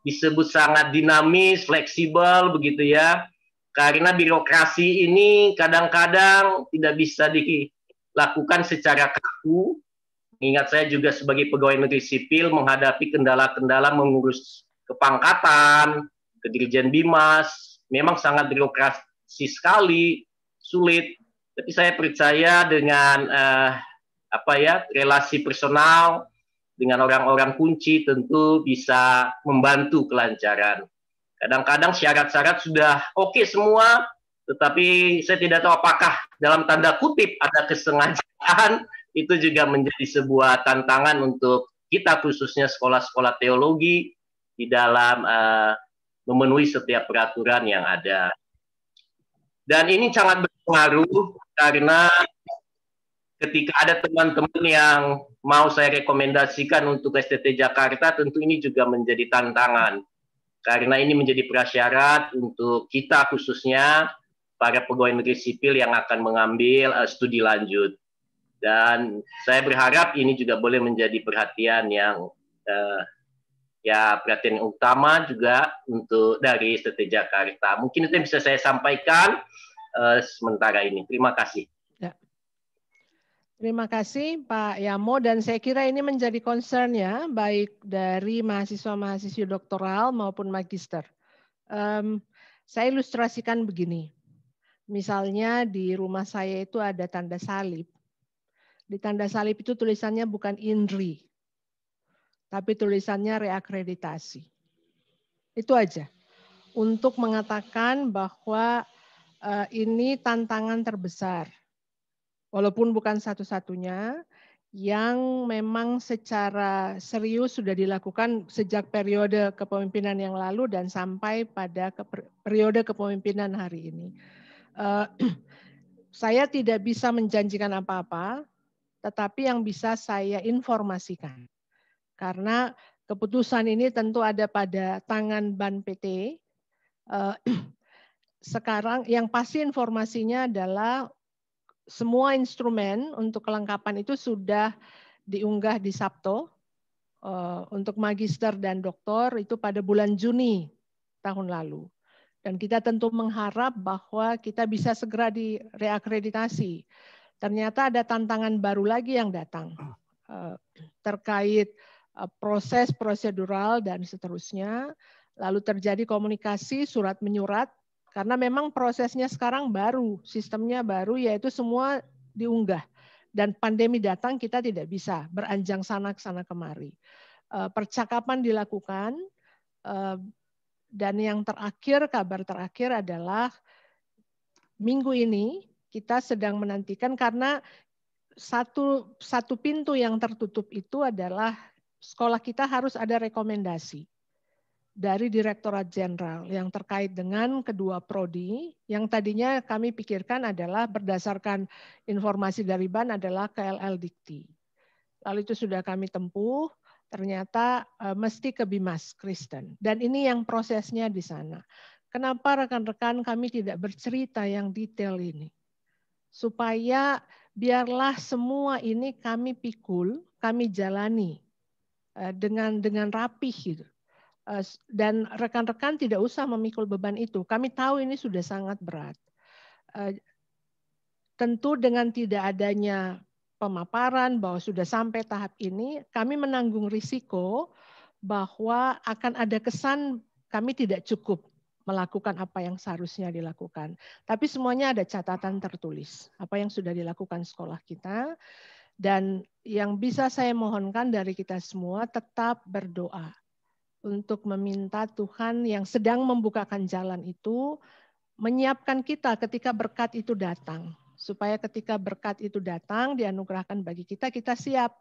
disebut sangat dinamis, fleksibel begitu ya. Karena birokrasi ini kadang-kadang tidak bisa dilakukan secara kaku. Ingat saya juga sebagai pegawai negeri sipil menghadapi kendala-kendala mengurus kepangkatan, kedirjen Bimas, memang sangat birokrasi sekali, sulit. Tapi saya percaya dengan eh, apa ya relasi personal, dengan orang-orang kunci tentu bisa membantu kelancaran. Kadang-kadang syarat-syarat sudah oke okay semua, tetapi saya tidak tahu apakah dalam tanda kutip ada kesengajaan itu juga menjadi sebuah tantangan untuk kita khususnya sekolah-sekolah teologi di dalam uh, memenuhi setiap peraturan yang ada. Dan ini sangat berpengaruh karena ketika ada teman-teman yang mau saya rekomendasikan untuk STT Jakarta, tentu ini juga menjadi tantangan. Karena ini menjadi prasyarat untuk kita khususnya para pegawai negeri sipil yang akan mengambil uh, studi lanjut. Dan saya berharap ini juga boleh menjadi perhatian yang uh, ya perhatian yang utama juga untuk dari STT Jakarta. Mungkin itu yang bisa saya sampaikan uh, sementara ini. Terima kasih. Terima kasih Pak Yamo dan saya kira ini menjadi concern ya baik dari mahasiswa mahasiswa doktoral maupun magister. Um, saya ilustrasikan begini. Misalnya di rumah saya itu ada tanda salib. Di tanda salib itu tulisannya bukan INRI, tapi tulisannya reakreditasi. Itu aja. Untuk mengatakan bahwa uh, ini tantangan terbesar walaupun bukan satu-satunya, yang memang secara serius sudah dilakukan sejak periode kepemimpinan yang lalu dan sampai pada periode kepemimpinan hari ini. Eh, saya tidak bisa menjanjikan apa-apa, tetapi yang bisa saya informasikan. Karena keputusan ini tentu ada pada tangan Ban PT. Eh, sekarang yang pasti informasinya adalah semua instrumen untuk kelengkapan itu sudah diunggah di Sabto uh, untuk magister dan doktor itu pada bulan Juni tahun lalu. Dan kita tentu mengharap bahwa kita bisa segera direakreditasi. Ternyata ada tantangan baru lagi yang datang uh, terkait uh, proses prosedural dan seterusnya. Lalu terjadi komunikasi surat menyurat karena memang prosesnya sekarang baru, sistemnya baru yaitu semua diunggah. Dan pandemi datang kita tidak bisa beranjang sana ke sana kemari. Eh, percakapan dilakukan eh, dan yang terakhir kabar terakhir adalah minggu ini kita sedang menantikan karena satu satu pintu yang tertutup itu adalah sekolah kita harus ada rekomendasi dari Direktorat Jenderal yang terkait dengan kedua prodi yang tadinya kami pikirkan adalah berdasarkan informasi dari BAN adalah KLL Dikti. Lalu itu sudah kami tempuh, ternyata eh, mesti ke Bimas Kristen. Dan ini yang prosesnya di sana. Kenapa rekan-rekan kami tidak bercerita yang detail ini? Supaya biarlah semua ini kami pikul, kami jalani eh, dengan dengan rapih gitu Eh, dan rekan-rekan tidak usah memikul beban itu. Kami tahu ini sudah sangat berat. Eh, tentu dengan tidak adanya pemaparan bahwa sudah sampai tahap ini, kami menanggung risiko bahwa akan ada kesan kami tidak cukup melakukan apa yang seharusnya dilakukan. Tapi semuanya ada catatan tertulis, apa yang sudah dilakukan sekolah kita. Dan yang bisa saya mohonkan dari kita semua tetap berdoa untuk meminta Tuhan yang sedang membukakan jalan itu menyiapkan kita ketika berkat itu datang. Supaya ketika berkat itu datang, dianugerahkan bagi kita, kita siap.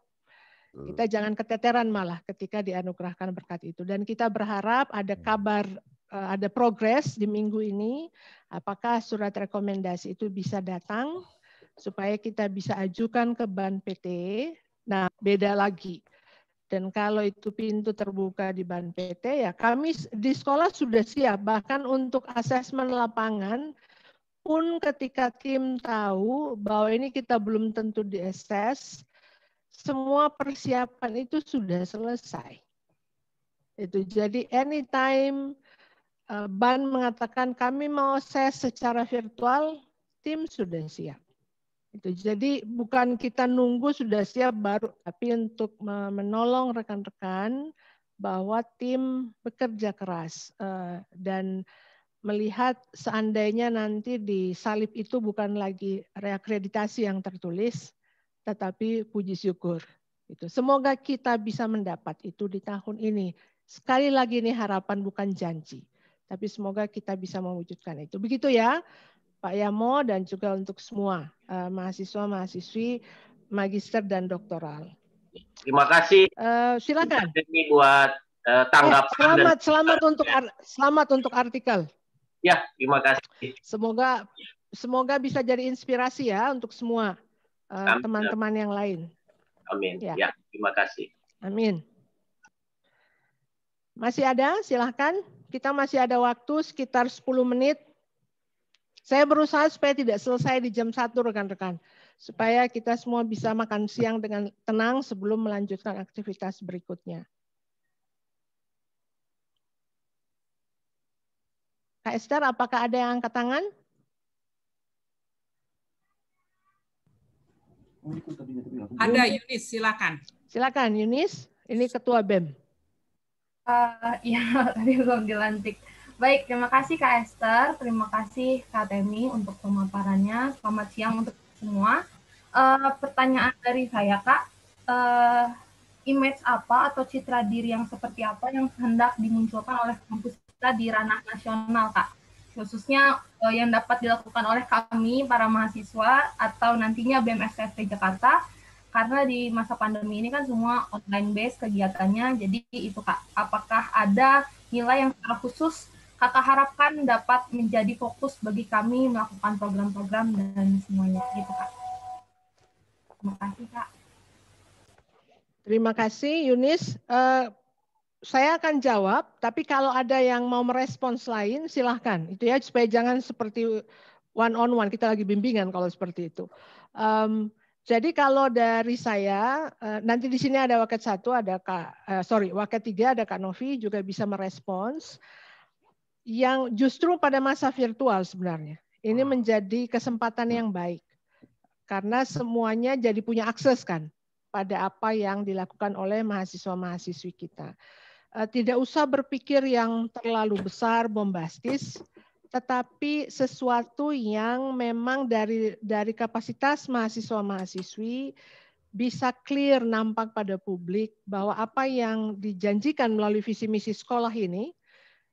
Hmm. Kita jangan keteteran malah ketika dianugerahkan berkat itu. Dan kita berharap ada hmm. kabar, eh, ada progres di minggu ini. Apakah surat rekomendasi itu bisa datang supaya kita bisa ajukan ke BAN PT. Nah, beda lagi dan kalau itu pintu terbuka di BAN PT ya kami di sekolah sudah siap bahkan untuk asesmen lapangan pun ketika tim tahu bahwa ini kita belum tentu di assess, semua persiapan itu sudah selesai. Itu jadi anytime eh, BAN mengatakan kami mau ses secara virtual, tim sudah siap. Gitu. Jadi bukan kita nunggu sudah siap baru, tapi untuk menolong rekan-rekan bahwa tim bekerja keras eh, dan melihat seandainya nanti di salib itu bukan lagi reakreditasi yang tertulis, tetapi puji syukur. Itu. Semoga kita bisa mendapat itu di tahun ini. Sekali lagi ini harapan bukan janji, tapi semoga kita bisa mewujudkan itu. Begitu ya. Pak Yamo dan juga untuk semua uh, mahasiswa-mahasiswi magister dan doktoral. Terima kasih. Uh, silakan. Ini buat uh, tanggapan. Eh, selamat dan... selamat untuk selamat untuk artikel. Ya, terima kasih. Semoga semoga bisa jadi inspirasi ya untuk semua teman-teman uh, yang lain. Amin. Ya. ya, terima kasih. Amin. Masih ada? Silahkan. Kita masih ada waktu sekitar 10 menit saya berusaha supaya tidak selesai di jam satu, rekan-rekan. Supaya kita semua bisa makan siang dengan tenang sebelum melanjutkan aktivitas berikutnya. Kak Esther, apakah ada yang angkat tangan? Ada Yunis, silakan. Silakan Yunis, ini ketua BEM. Uh, eh, ya, tadi belum dilantik. Baik, terima kasih Kak Esther, terima kasih Kak Temi untuk pemaparannya. Selamat siang untuk semua. Uh, pertanyaan dari saya Kak, uh, image apa atau citra diri yang seperti apa yang hendak dimunculkan oleh kampus kita di ranah nasional Kak? Khususnya uh, yang dapat dilakukan oleh kami para mahasiswa atau nantinya BMSFT Jakarta karena di masa pandemi ini kan semua online based kegiatannya jadi itu kak apakah ada nilai yang secara khusus kata harapkan dapat menjadi fokus bagi kami melakukan program-program dan semuanya gitu kak. Terima kasih kak. Terima kasih Yunis. Uh, saya akan jawab, tapi kalau ada yang mau merespons lain silahkan. Itu ya supaya jangan seperti one on one kita lagi bimbingan kalau seperti itu. Um, jadi kalau dari saya, eh, nanti di sini ada waket satu, ada kak, eh, sorry waket tiga, ada kak Novi juga bisa merespons yang justru pada masa virtual sebenarnya. Ini hmm. menjadi kesempatan yang baik. Karena semuanya jadi punya akses kan pada apa yang dilakukan oleh mahasiswa-mahasiswi kita. Eh, tidak usah berpikir yang terlalu besar, bombastis, tetapi sesuatu yang memang dari dari kapasitas mahasiswa-mahasiswi bisa clear nampak pada publik bahwa apa yang dijanjikan melalui visi misi sekolah ini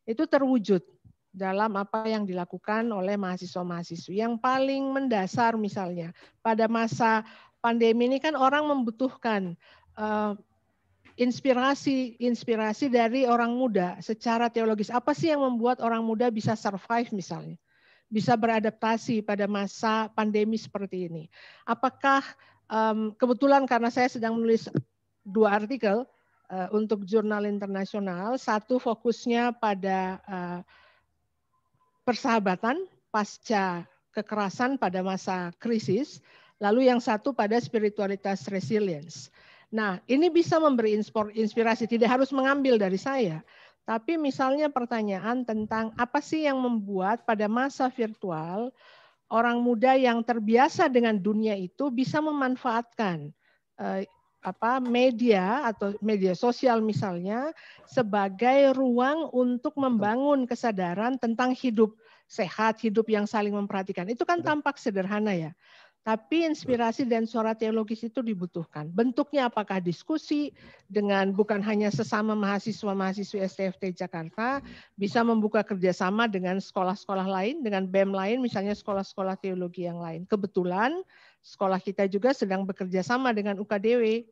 itu terwujud dalam apa yang dilakukan oleh mahasiswa-mahasiswi. Yang paling mendasar misalnya, pada masa pandemi ini kan orang membutuhkan inspirasi eh, inspirasi inspirasi dari orang muda secara teologis apa sih yang membuat orang muda bisa survive misalnya bisa beradaptasi pada masa pandemi seperti ini apakah um, kebetulan karena saya sedang menulis dua artikel Eh, untuk jurnal internasional, satu fokusnya pada eh, persahabatan pasca kekerasan pada masa krisis, lalu yang satu pada spiritualitas resilience. Nah, ini bisa memberi inspirasi, tidak harus mengambil dari saya. Tapi misalnya pertanyaan tentang apa sih yang membuat pada masa virtual orang muda yang terbiasa dengan dunia itu bisa memanfaatkan eh, apa media atau media sosial misalnya sebagai ruang untuk membangun kesadaran tentang hidup sehat, hidup yang saling memperhatikan. Itu kan tampak sederhana ya. Tapi inspirasi dan suara teologis itu dibutuhkan. Bentuknya apakah diskusi dengan bukan hanya sesama mahasiswa-mahasiswi STFT Jakarta, bisa membuka kerjasama dengan sekolah-sekolah lain, dengan BEM lain, misalnya sekolah-sekolah teologi yang lain. Kebetulan sekolah kita juga sedang bekerja sama dengan UKDW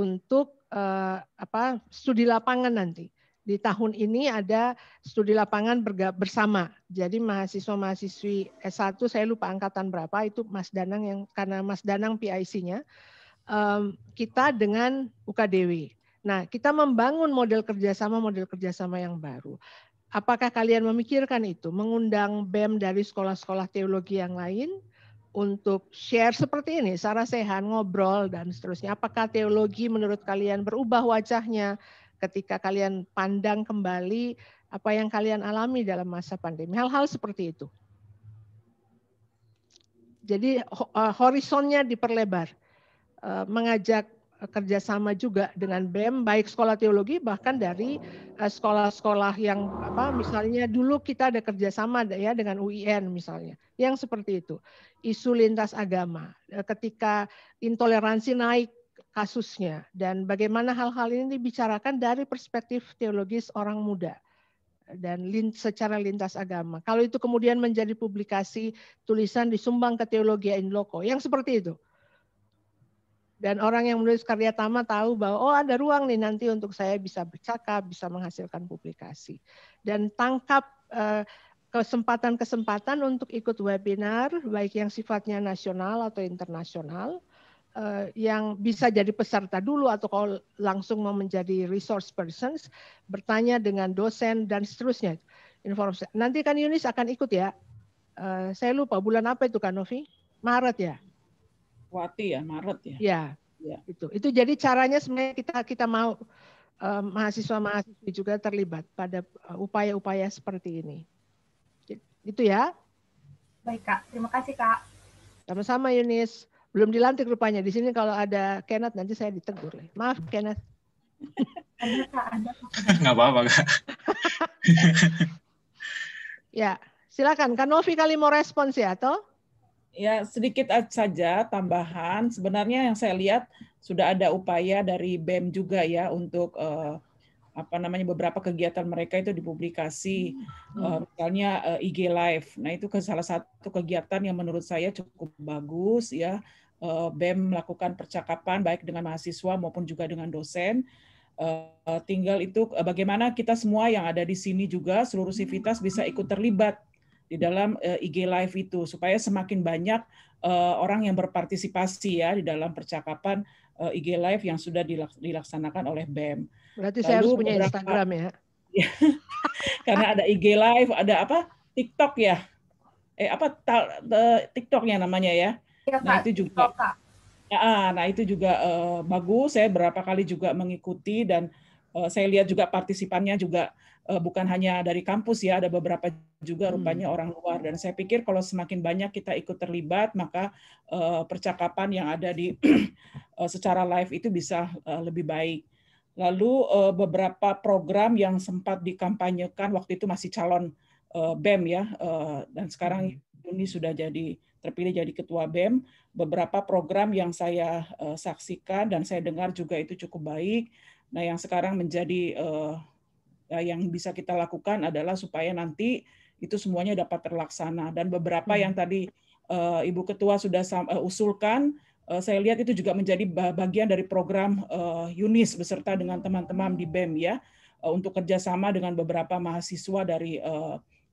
untuk uh, apa studi lapangan nanti di tahun ini ada studi lapangan bersama. Jadi mahasiswa-mahasiswi S1 saya lupa angkatan berapa itu Mas Danang yang karena Mas Danang PIC-nya um, kita dengan UKDW. Nah, kita membangun model kerjasama model kerjasama yang baru. Apakah kalian memikirkan itu mengundang BEM dari sekolah-sekolah teologi yang lain untuk share seperti ini, Sarah Sehan ngobrol dan seterusnya. Apakah teologi menurut kalian berubah wajahnya? ketika kalian pandang kembali apa yang kalian alami dalam masa pandemi. Hal-hal seperti itu. Jadi eh, horizonnya diperlebar. Eh, mengajak kerjasama juga dengan BEM, baik sekolah teologi, bahkan dari eh, sekolah-sekolah yang apa misalnya dulu kita ada kerjasama ya dengan UIN misalnya, yang seperti itu. Isu lintas agama, ketika intoleransi naik kasusnya dan bagaimana hal-hal ini dibicarakan dari perspektif teologis orang muda dan secara lintas agama. Kalau itu kemudian menjadi publikasi tulisan disumbang ke teologi in loco, yang seperti itu. Dan orang yang menulis karya tama tahu bahwa oh ada ruang nih nanti untuk saya bisa bercakap, bisa menghasilkan publikasi. Dan tangkap eh, kesempatan-kesempatan untuk ikut webinar, baik yang sifatnya nasional atau internasional, uh, yang bisa jadi peserta dulu atau kalau langsung mau menjadi resource persons, bertanya dengan dosen dan seterusnya. Informasi. Nanti kan Yunis akan ikut ya. Uh, saya lupa bulan apa itu kan Novi? Maret ya. Wati ya, Maret ya. Ya, ya. itu. Itu jadi caranya sebenarnya kita kita mau mahasiswa eh, mahasiswa-mahasiswi juga terlibat pada upaya-upaya seperti ini. Itu ya. Baik Kak, terima kasih Kak. Sama-sama Yunis belum dilantik rupanya. Di sini kalau ada Kenneth nanti saya ditegur. Maaf Kenneth. Nggak apa-apa, ya, silakan. kan Novi kali mau respons ya, atau? Ya, sedikit saja tambahan. Sebenarnya yang saya lihat sudah ada upaya dari BEM juga ya untuk uh, apa namanya beberapa kegiatan mereka itu dipublikasi hmm. uh, misalnya uh, eh, IG Live. Nah, itu ke salah satu kegiatan yang menurut saya cukup bagus ya. Uh, eh, BEM melakukan percakapan baik dengan mahasiswa maupun juga dengan dosen. Uh, tinggal itu uh, bagaimana kita semua yang ada di sini juga seluruh sivitas hmm. bisa ikut terlibat di dalam uh, IG Live itu supaya semakin banyak uh, orang yang berpartisipasi ya di dalam percakapan uh, IG Live yang sudah dilaksanakan oleh BEM. Berarti saya harus punya beberapa, Instagram ya. Iya. karena ada IG live, ada apa? TikTok ya. Eh apa TikToknya namanya ya. Iya, nah, ya ah, nah itu juga. TikTok, nah eh, itu juga uh, bagus. Saya berapa kali juga mengikuti dan uh, saya lihat juga partisipannya juga uh, bukan hanya dari kampus ya, ada beberapa juga hmm. rupanya hmm. orang luar. Dan saya pikir kalau semakin banyak kita ikut terlibat, maka uh, percakapan yang ada di uh, secara live itu bisa uh, lebih baik. Lalu eh, beberapa program yang sempat dikampanyekan waktu itu masih calon eh, BEM ya, eh, dan sekarang hmm. ini sudah jadi terpilih jadi ketua BEM. Beberapa program yang saya saksikan dan saya dengar juga itu cukup baik. Nah, yang sekarang menjadi ya, yang bisa kita lakukan adalah supaya nanti itu semuanya dapat terlaksana dan beberapa hmm. yang tadi Ibu Ketua sudah usulkan Eh, saya lihat itu juga menjadi bagian dari program eh, Yunis beserta dengan teman-teman di BEM ya eh, untuk kerjasama dengan beberapa mahasiswa dari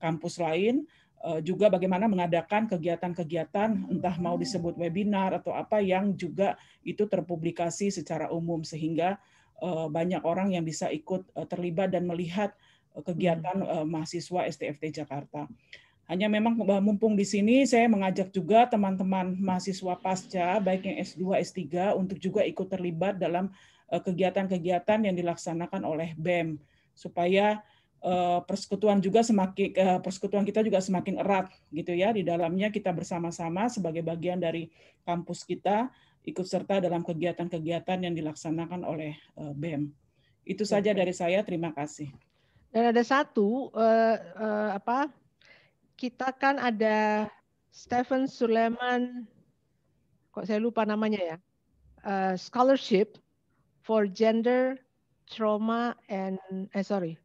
kampus lain juga bagaimana mengadakan kegiatan-kegiatan entah mau hmm. disebut webinar atau apa yang juga itu terpublikasi secara umum sehingga banyak orang yang bisa ikut terlibat dan melihat kegiatan hmm. mahasiswa STFT Jakarta. Hanya memang mumpung di sini saya mengajak juga teman-teman mahasiswa pasca baik yang S2, S3 untuk juga ikut terlibat dalam eh, kegiatan-kegiatan yang dilaksanakan oleh BEM supaya eh, persekutuan juga semakin eh, persekutuan kita juga semakin erat gitu ya di dalamnya kita bersama-sama sebagai bagian dari kampus kita ikut serta dalam kegiatan-kegiatan yang dilaksanakan oleh BEM. Itu saja dari saya, terima kasih. Dan ada satu uh, uh, apa kita kan ada Stephen Suleman, kok saya lupa namanya ya, uh, scholarship for gender trauma and eh sorry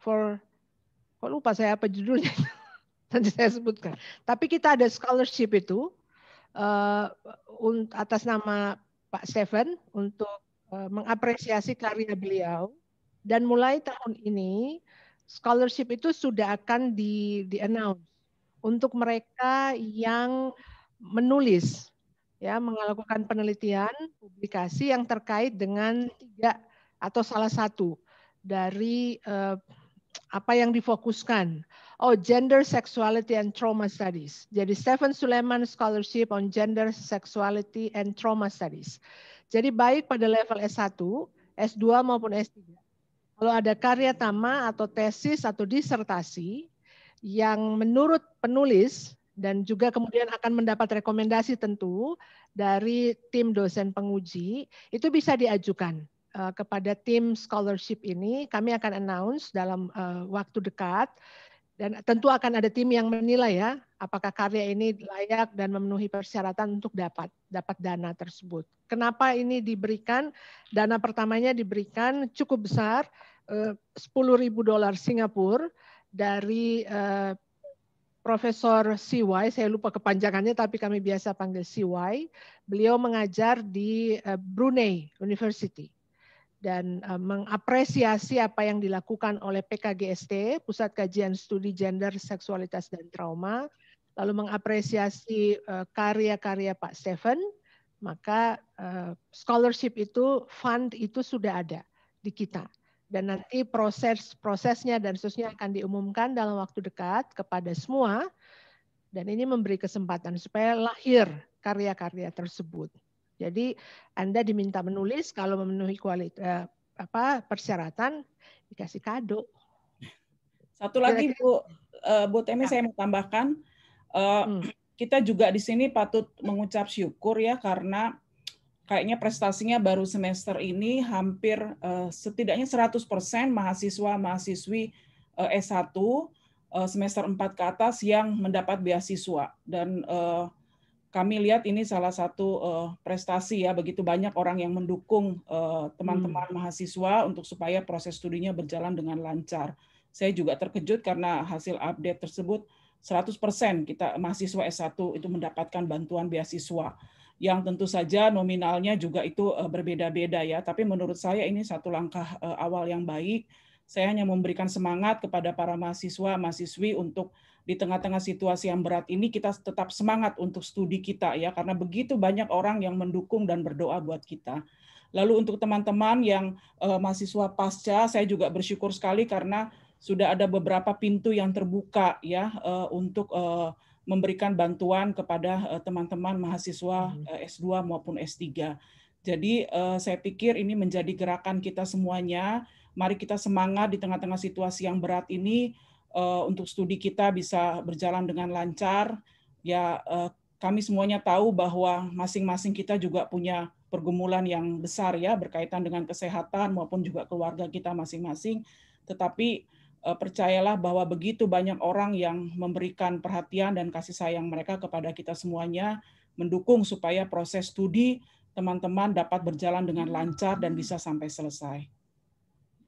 for kok lupa saya apa judulnya nanti saya sebutkan. Tapi kita ada scholarship itu uh, atas nama Pak Stephen untuk uh, mengapresiasi karya beliau dan mulai tahun ini scholarship itu sudah akan di di announce untuk mereka yang menulis ya melakukan penelitian publikasi yang terkait dengan tiga atau salah satu dari eh, apa yang difokuskan oh gender sexuality and trauma studies jadi Stephen Suleman scholarship on gender sexuality and trauma studies jadi baik pada level S1 S2 maupun S3 kalau ada karya tama atau tesis atau disertasi yang menurut penulis dan juga kemudian akan mendapat rekomendasi tentu dari tim dosen penguji itu bisa diajukan eh, kepada tim scholarship ini kami akan announce dalam eh, waktu dekat dan tentu akan ada tim yang menilai ya apakah karya ini layak dan memenuhi persyaratan untuk dapat dapat dana tersebut. Kenapa ini diberikan? Dana pertamanya diberikan cukup besar eh, ribu dolar Singapura dari eh, Profesor CY, saya lupa kepanjangannya tapi kami biasa panggil CY. Beliau mengajar di eh, Brunei University dan eh, mengapresiasi apa yang dilakukan oleh PKGST, Pusat Kajian Studi Gender, Seksualitas dan Trauma, lalu mengapresiasi karya-karya Pak Stephen, maka scholarship itu fund itu sudah ada di kita dan nanti proses prosesnya dan seterusnya akan diumumkan dalam waktu dekat kepada semua dan ini memberi kesempatan supaya lahir karya-karya tersebut. Jadi Anda diminta menulis kalau memenuhi kualitas eh, apa persyaratan dikasih kado. Satu lagi Bu uh, Bu Temi ya. saya mau tambahkan eh, hmm. kita juga di sini patut mengucap syukur ya karena kayaknya prestasinya baru semester ini hampir uh, setidaknya 100% mahasiswa-mahasiswi eh, S1 eh, semester 4 ke atas yang mendapat beasiswa dan kami lihat ini salah satu prestasi ya begitu banyak orang yang mendukung teman-teman hmm. mahasiswa untuk supaya proses studinya berjalan dengan lancar. Saya juga terkejut karena hasil update tersebut 100% kita mahasiswa S1 itu mendapatkan bantuan beasiswa yang tentu saja nominalnya juga itu eh, berbeda-beda ya. Tapi menurut saya ini satu langkah eh, awal yang baik. Saya hanya memberikan semangat kepada para mahasiswa, mahasiswi untuk di tengah-tengah situasi yang berat ini kita tetap semangat untuk studi kita ya karena begitu banyak orang yang mendukung dan berdoa buat kita. Lalu untuk teman-teman yang eh, mahasiswa pasca saya juga bersyukur sekali karena sudah ada beberapa pintu yang terbuka ya eh, untuk eh, memberikan bantuan kepada eh, teman-teman mahasiswa hmm. eh, S2 maupun S3. Jadi eh, saya pikir ini menjadi gerakan kita semuanya. Mari kita semangat di tengah-tengah situasi yang berat ini untuk studi kita bisa berjalan dengan lancar. Ya kami semuanya tahu bahwa masing-masing kita juga punya pergumulan yang besar ya berkaitan dengan kesehatan maupun juga keluarga kita masing-masing. Tetapi Eh, percayalah bahwa begitu banyak orang yang memberikan perhatian dan kasih sayang mereka kepada kita semuanya, mendukung supaya proses studi teman-teman dapat berjalan dengan lancar dan bisa sampai selesai.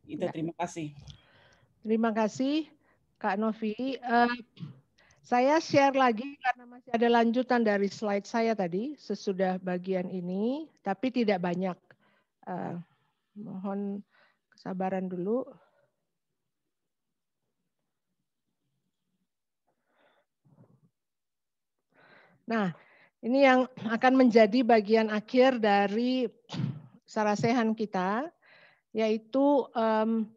Itu ya. terima kasih. Terima kasih Kak Novi. Eh, saya share lagi karena masih ada lanjutan dari slide saya tadi sesudah bagian ini, tapi tidak banyak. Eh, mohon kesabaran dulu. Nah, ini yang akan menjadi bagian akhir dari sarasehan kita, yaitu um,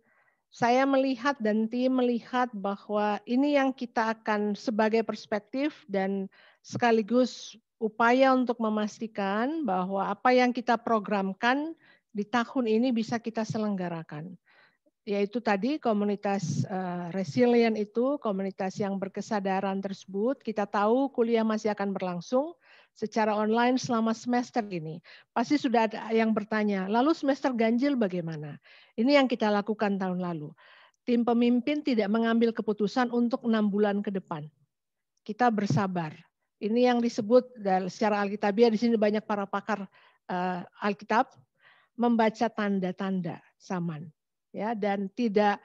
saya melihat dan tim melihat bahwa ini yang kita akan sebagai perspektif dan sekaligus upaya untuk memastikan bahwa apa yang kita programkan di tahun ini bisa kita selenggarakan yaitu tadi komunitas uh, resilient itu komunitas yang berkesadaran tersebut kita tahu kuliah masih akan berlangsung secara online selama semester ini. Pasti sudah ada yang bertanya, lalu semester ganjil bagaimana? Ini yang kita lakukan tahun lalu. Tim pemimpin tidak mengambil keputusan untuk enam bulan ke depan. Kita bersabar. Ini yang disebut secara alkitabiah di sini banyak para pakar uh, Alkitab membaca tanda-tanda zaman ya dan tidak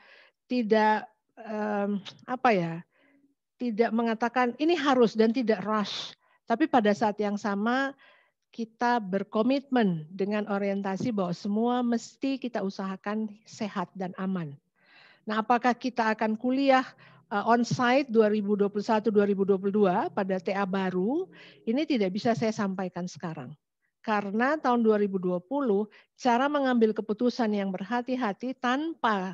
tidak um, apa ya tidak mengatakan ini harus dan tidak rush tapi pada saat yang sama kita berkomitmen dengan orientasi bahwa semua mesti kita usahakan sehat dan aman. Nah, apakah kita akan kuliah on site 2021-2022 pada TA baru? Ini tidak bisa saya sampaikan sekarang karena tahun 2020 cara mengambil keputusan yang berhati-hati tanpa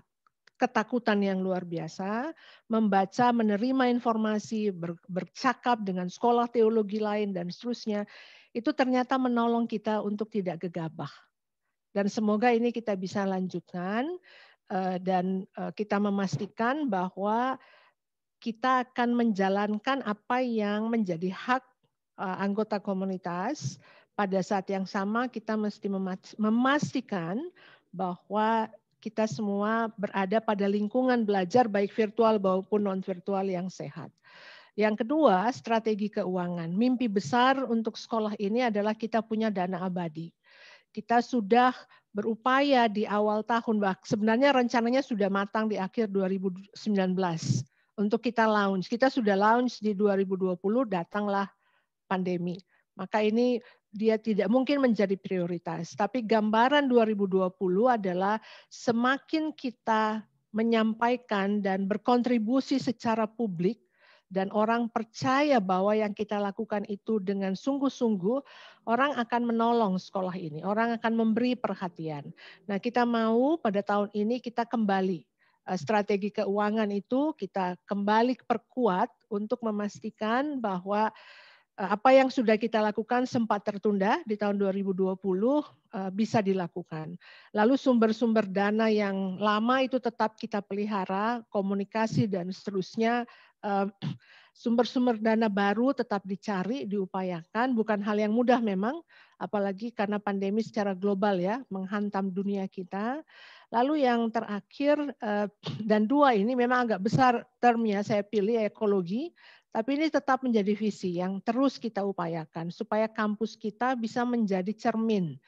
ketakutan yang luar biasa, membaca, menerima informasi, bercakap dengan sekolah teologi lain dan seterusnya, itu ternyata menolong kita untuk tidak gegabah. Dan semoga ini kita bisa lanjutkan eh, dan eh, kita memastikan bahwa kita akan menjalankan apa yang menjadi hak eh, anggota komunitas pada saat yang sama kita mesti memastikan bahwa kita semua berada pada lingkungan belajar baik virtual maupun non virtual yang sehat. Yang kedua, strategi keuangan. Mimpi besar untuk sekolah ini adalah kita punya dana abadi. Kita sudah berupaya di awal tahun, sebenarnya rencananya sudah matang di akhir 2019 untuk kita launch. Kita sudah launch di 2020, datanglah pandemi. Maka ini dia tidak mungkin menjadi prioritas. Tapi gambaran 2020 adalah semakin kita menyampaikan dan berkontribusi secara publik dan orang percaya bahwa yang kita lakukan itu dengan sungguh-sungguh, orang akan menolong sekolah ini, orang akan memberi perhatian. Nah, kita mau pada tahun ini kita kembali eh, strategi keuangan itu kita kembali perkuat untuk memastikan bahwa Eh, apa yang sudah kita lakukan sempat tertunda di tahun 2020 eh, bisa dilakukan. Lalu sumber-sumber dana yang lama itu tetap kita pelihara, komunikasi dan seterusnya. Eh, sumber-sumber dana baru tetap dicari, diupayakan. Bukan hal yang mudah memang, apalagi karena pandemi secara global ya menghantam dunia kita. Lalu yang terakhir dan dua ini memang agak besar termnya saya pilih ekologi tapi ini tetap menjadi visi yang terus kita upayakan supaya kampus kita bisa menjadi cermin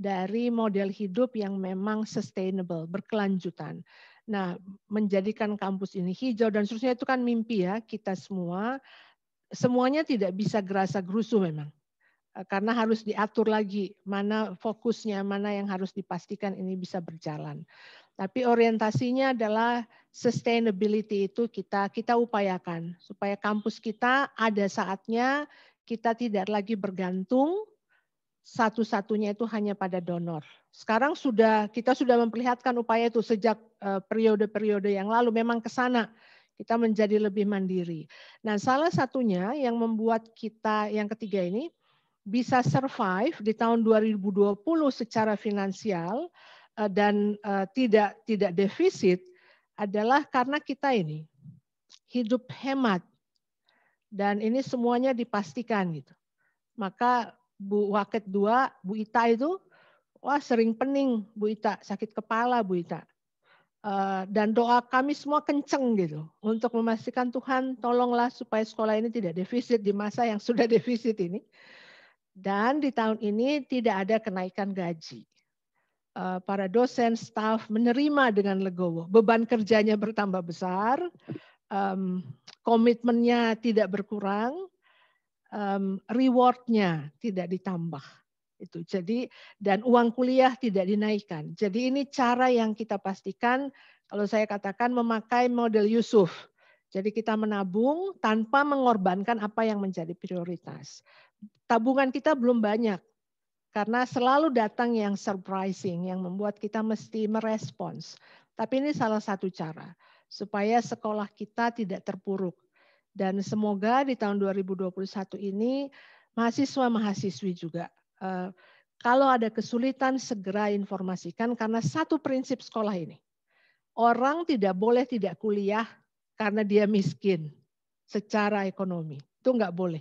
dari model hidup yang memang sustainable, berkelanjutan. Nah, menjadikan kampus ini hijau dan seterusnya itu kan mimpi ya kita semua. Semuanya tidak bisa gerasa gerusu memang. Eh, karena harus diatur lagi mana fokusnya, mana yang harus dipastikan ini bisa berjalan. Tapi orientasinya adalah sustainability itu kita kita upayakan supaya kampus kita ada saatnya kita tidak lagi bergantung satu-satunya itu hanya pada donor. Sekarang sudah kita sudah memperlihatkan upaya itu sejak eh, periode-periode yang lalu memang ke sana kita menjadi lebih mandiri. Nah, salah satunya yang membuat kita yang ketiga ini bisa survive di tahun 2020 secara finansial Eh, dan eh, tidak tidak defisit adalah karena kita ini hidup hemat dan ini semuanya dipastikan gitu. Maka Bu Waket 2, Bu Ita itu wah sering pening Bu Ita, sakit kepala Bu Ita. Eh, dan doa kami semua kenceng gitu untuk memastikan Tuhan tolonglah supaya sekolah ini tidak defisit di masa yang sudah defisit ini. Dan di tahun ini tidak ada kenaikan gaji Eh, para dosen, staff menerima dengan legowo. Beban kerjanya bertambah besar, um, komitmennya tidak berkurang, um, rewardnya tidak ditambah. Itu jadi dan uang kuliah tidak dinaikkan. Jadi ini cara yang kita pastikan kalau saya katakan memakai model Yusuf. Jadi kita menabung tanpa mengorbankan apa yang menjadi prioritas. Tabungan kita belum banyak, karena selalu datang yang surprising, yang membuat kita mesti merespons. Tapi ini salah satu cara supaya sekolah kita tidak terpuruk. Dan semoga di tahun 2021 ini mahasiswa-mahasiswi juga eh, kalau ada kesulitan segera informasikan karena satu prinsip sekolah ini. Orang tidak boleh tidak kuliah karena dia miskin secara ekonomi. Itu nggak boleh.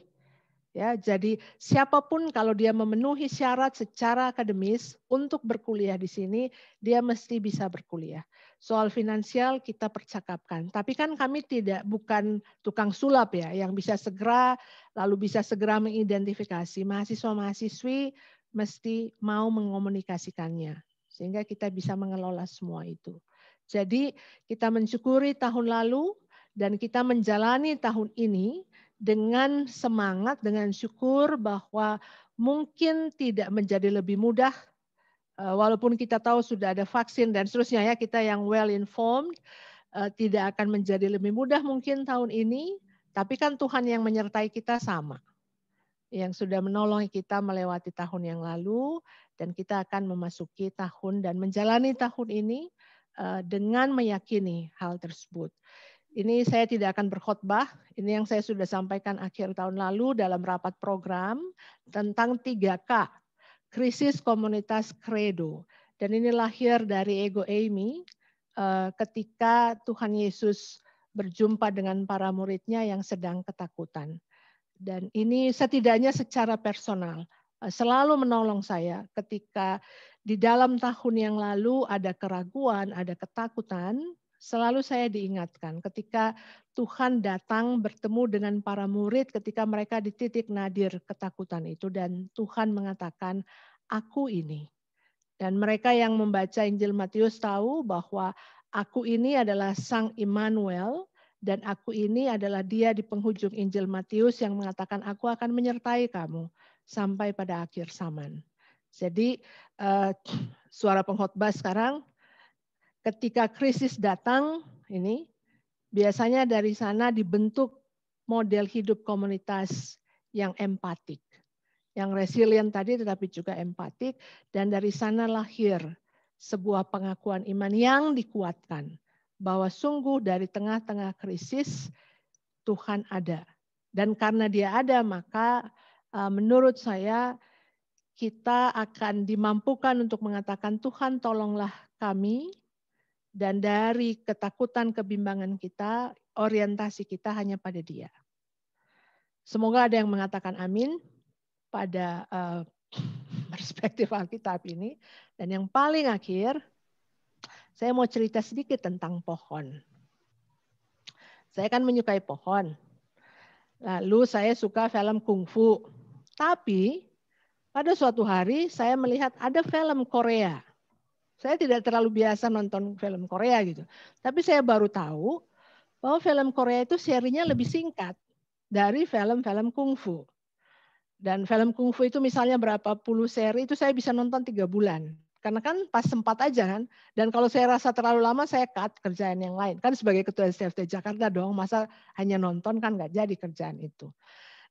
Ya, jadi siapapun kalau dia memenuhi syarat secara akademis untuk berkuliah di sini, dia mesti bisa berkuliah. Soal finansial kita percakapkan, tapi kan kami tidak bukan tukang sulap ya yang bisa segera lalu bisa segera mengidentifikasi mahasiswa-mahasiswi mesti mau mengomunikasikannya sehingga kita bisa mengelola semua itu. Jadi kita mensyukuri tahun lalu dan kita menjalani tahun ini dengan semangat, dengan syukur bahwa mungkin tidak menjadi lebih mudah eh, walaupun kita tahu sudah ada vaksin dan seterusnya ya kita yang well informed eh, tidak akan menjadi lebih mudah mungkin tahun ini tapi kan Tuhan yang menyertai kita sama yang sudah menolong kita melewati tahun yang lalu dan kita akan memasuki tahun dan menjalani tahun ini eh, dengan meyakini hal tersebut. Ini saya tidak akan berkhotbah, ini yang saya sudah sampaikan akhir tahun lalu dalam rapat program tentang 3K, krisis komunitas kredo. Dan ini lahir dari ego Amy eh, ketika Tuhan Yesus berjumpa dengan para muridnya yang sedang ketakutan. Dan ini setidaknya secara personal eh, selalu menolong saya ketika di dalam tahun yang lalu ada keraguan, ada ketakutan, Selalu saya diingatkan ketika Tuhan datang bertemu dengan para murid ketika mereka di titik nadir ketakutan itu dan Tuhan mengatakan aku ini. Dan mereka yang membaca Injil Matius tahu bahwa aku ini adalah Sang Immanuel dan aku ini adalah dia di penghujung Injil Matius yang mengatakan aku akan menyertai kamu sampai pada akhir zaman. Jadi uh, suara pengkhotbah sekarang ketika krisis datang ini biasanya dari sana dibentuk model hidup komunitas yang empatik. Yang resilient tadi tetapi juga empatik dan dari sana lahir sebuah pengakuan iman yang dikuatkan bahwa sungguh dari tengah-tengah krisis Tuhan ada. Dan karena dia ada maka e, menurut saya kita akan dimampukan untuk mengatakan Tuhan tolonglah kami dan dari ketakutan, kebimbangan kita, orientasi kita hanya pada dia. Semoga ada yang mengatakan amin pada eh, perspektif Alkitab ini. Dan yang paling akhir, saya mau cerita sedikit tentang pohon. Saya kan menyukai pohon. Lalu saya suka film kungfu. Tapi pada suatu hari saya melihat ada film Korea saya tidak terlalu biasa nonton film Korea gitu. Tapi saya baru tahu bahwa film Korea itu serinya lebih singkat dari film-film kungfu. Dan film kungfu itu misalnya berapa puluh seri itu saya bisa nonton tiga bulan. Karena kan pas sempat aja kan. Dan kalau saya rasa terlalu lama saya cut kerjaan yang lain. Kan sebagai ketua STFT Jakarta dong masa hanya nonton kan nggak jadi kerjaan itu.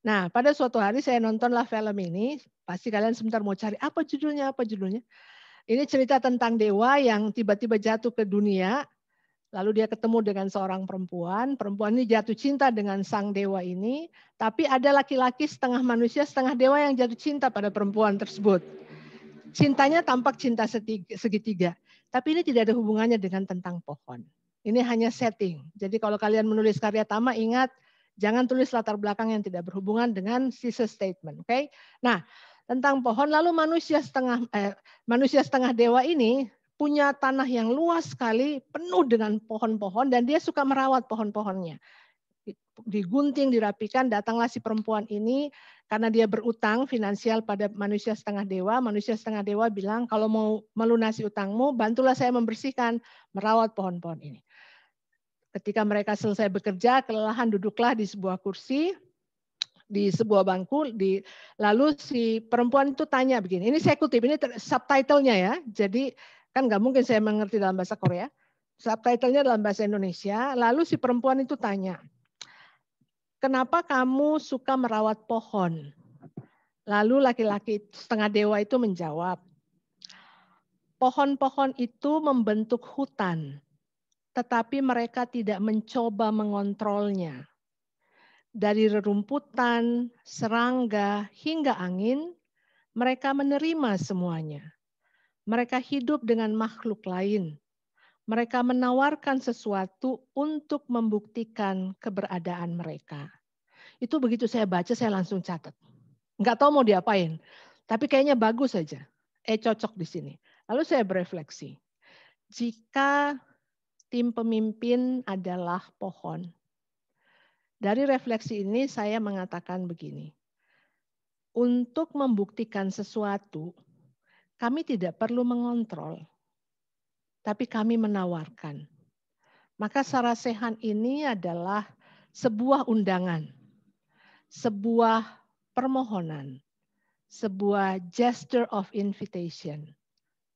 Nah, pada suatu hari saya nontonlah film ini. Pasti kalian sebentar mau cari apa judulnya, apa judulnya. Ini cerita tentang dewa yang tiba-tiba jatuh ke dunia, lalu dia ketemu dengan seorang perempuan. Perempuan ini jatuh cinta dengan sang dewa ini, tapi ada laki-laki setengah manusia, setengah dewa yang jatuh cinta pada perempuan tersebut. Cintanya tampak cinta segitiga, tapi ini tidak ada hubungannya dengan tentang pohon. Ini hanya setting. Jadi kalau kalian menulis karya tama, ingat jangan tulis latar belakang yang tidak berhubungan dengan thesis statement. Oke? Okay? Nah, tentang pohon lalu manusia setengah eh, manusia setengah dewa ini punya tanah yang luas sekali penuh dengan pohon-pohon dan dia suka merawat pohon-pohonnya digunting, dirapikan, datanglah si perempuan ini karena dia berutang finansial pada manusia setengah dewa. Manusia setengah dewa bilang, kalau mau melunasi utangmu, bantulah saya membersihkan, merawat pohon-pohon ini. Ketika mereka selesai bekerja, kelelahan duduklah di sebuah kursi, di sebuah bangku di lalu si perempuan itu tanya begini ini saya kutip ini subtitlenya ya jadi kan nggak mungkin saya mengerti dalam bahasa Korea subtitlenya dalam bahasa Indonesia lalu si perempuan itu tanya kenapa kamu suka merawat pohon lalu laki-laki setengah dewa itu menjawab pohon-pohon itu membentuk hutan tetapi mereka tidak mencoba mengontrolnya dari rerumputan, serangga, hingga angin, mereka menerima semuanya. Mereka hidup dengan makhluk lain. Mereka menawarkan sesuatu untuk membuktikan keberadaan mereka. Itu begitu saya baca, saya langsung catat. Nggak tahu mau diapain, tapi kayaknya bagus saja. Eh cocok di sini. Lalu saya berefleksi. Jika tim pemimpin adalah pohon, dari refleksi ini saya mengatakan begini. Untuk membuktikan sesuatu, kami tidak perlu mengontrol, tapi kami menawarkan. Maka sarasehan ini adalah sebuah undangan, sebuah permohonan, sebuah gesture of invitation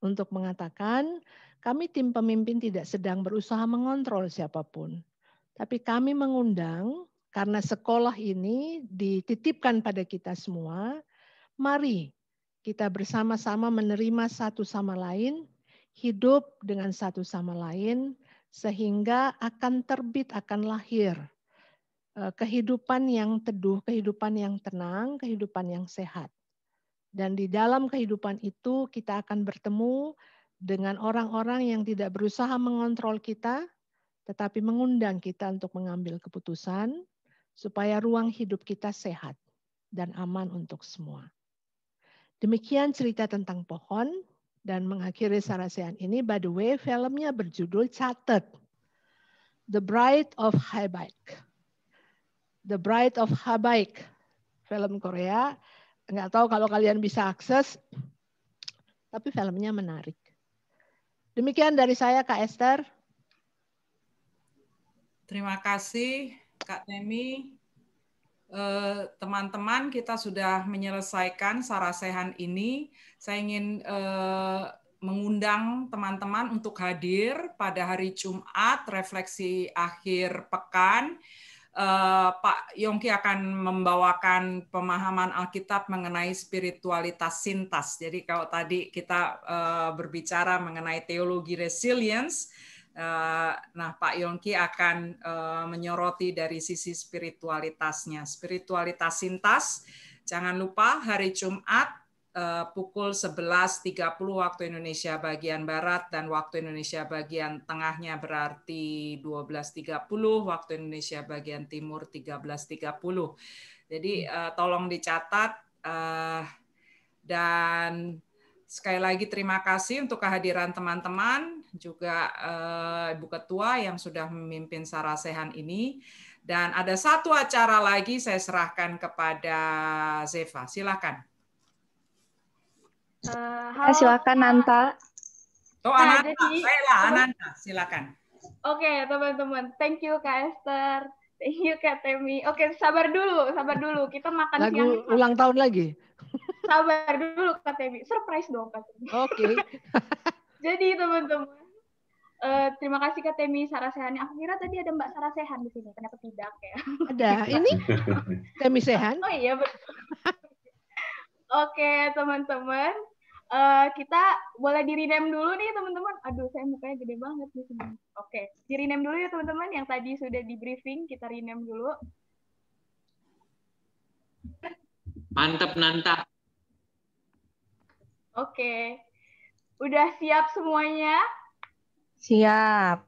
untuk mengatakan kami tim pemimpin tidak sedang berusaha mengontrol siapapun, tapi kami mengundang karena sekolah ini dititipkan pada kita semua, mari kita bersama-sama menerima satu sama lain, hidup dengan satu sama lain, sehingga akan terbit, akan lahir eh, kehidupan yang teduh, kehidupan yang tenang, kehidupan yang sehat. Dan di dalam kehidupan itu kita akan bertemu dengan orang-orang yang tidak berusaha mengontrol kita, tetapi mengundang kita untuk mengambil keputusan supaya ruang hidup kita sehat dan aman untuk semua. Demikian cerita tentang pohon dan mengakhiri sarasean ini. By the way, filmnya berjudul Chatter, The Bride of Habaik. The Bride of Habaik. Film Korea. Nggak tahu kalau kalian bisa akses. Tapi filmnya menarik. Demikian dari saya, Kak Esther. Terima kasih Kak Temi, eh, teman-teman kita sudah menyelesaikan sarasehan ini. Saya ingin eh, mengundang teman-teman untuk hadir pada hari Jumat refleksi akhir pekan. Eh, Pak Yongki akan membawakan pemahaman Alkitab mengenai spiritualitas sintas. Jadi kalau tadi kita eh, berbicara mengenai teologi resilience, Eh, nah, Pak Yongki akan eh, menyoroti dari sisi spiritualitasnya. Spiritualitas Sintas, jangan lupa hari Jumat eh, pukul 11.30 waktu Indonesia bagian Barat dan waktu Indonesia bagian Tengahnya berarti 12.30, waktu Indonesia bagian Timur 13.30. Jadi tolong dicatat dan sekali lagi terima kasih untuk kehadiran teman-teman juga uh, Ibu Ketua yang sudah memimpin Sarasehan ini. Dan ada satu acara lagi saya serahkan kepada Zeva. Silakan. Uh, halo. silakan Nanta. Oh, nah, Ananta. Jadi, Baiklah, Ananta, silakan. Oke, okay, teman-teman. Thank you, Kak Esther. Thank you, Kak Temi. Oke, okay, sabar dulu, sabar dulu. Kita makan Lagu siang. ulang tahun lagi. Sabar dulu, Kak Temi. Surprise dong, Kak Temi. Oke. Okay. jadi, teman-teman, Eh, terima kasih ke Temi Sarah Sehan. Aku kira tadi ada Mbak Sarah di sini, kenapa tidak ya? Ada. Ini Temi Sehan. Oh iya. Oke teman-teman, uh, kita boleh di rename dulu nih teman-teman. Aduh saya mukanya gede banget di sini. Oke, okay. di dulu ya teman-teman. Yang tadi sudah di briefing kita rename dulu. Mantap Nanta. Oke, okay. udah siap semuanya? Siap.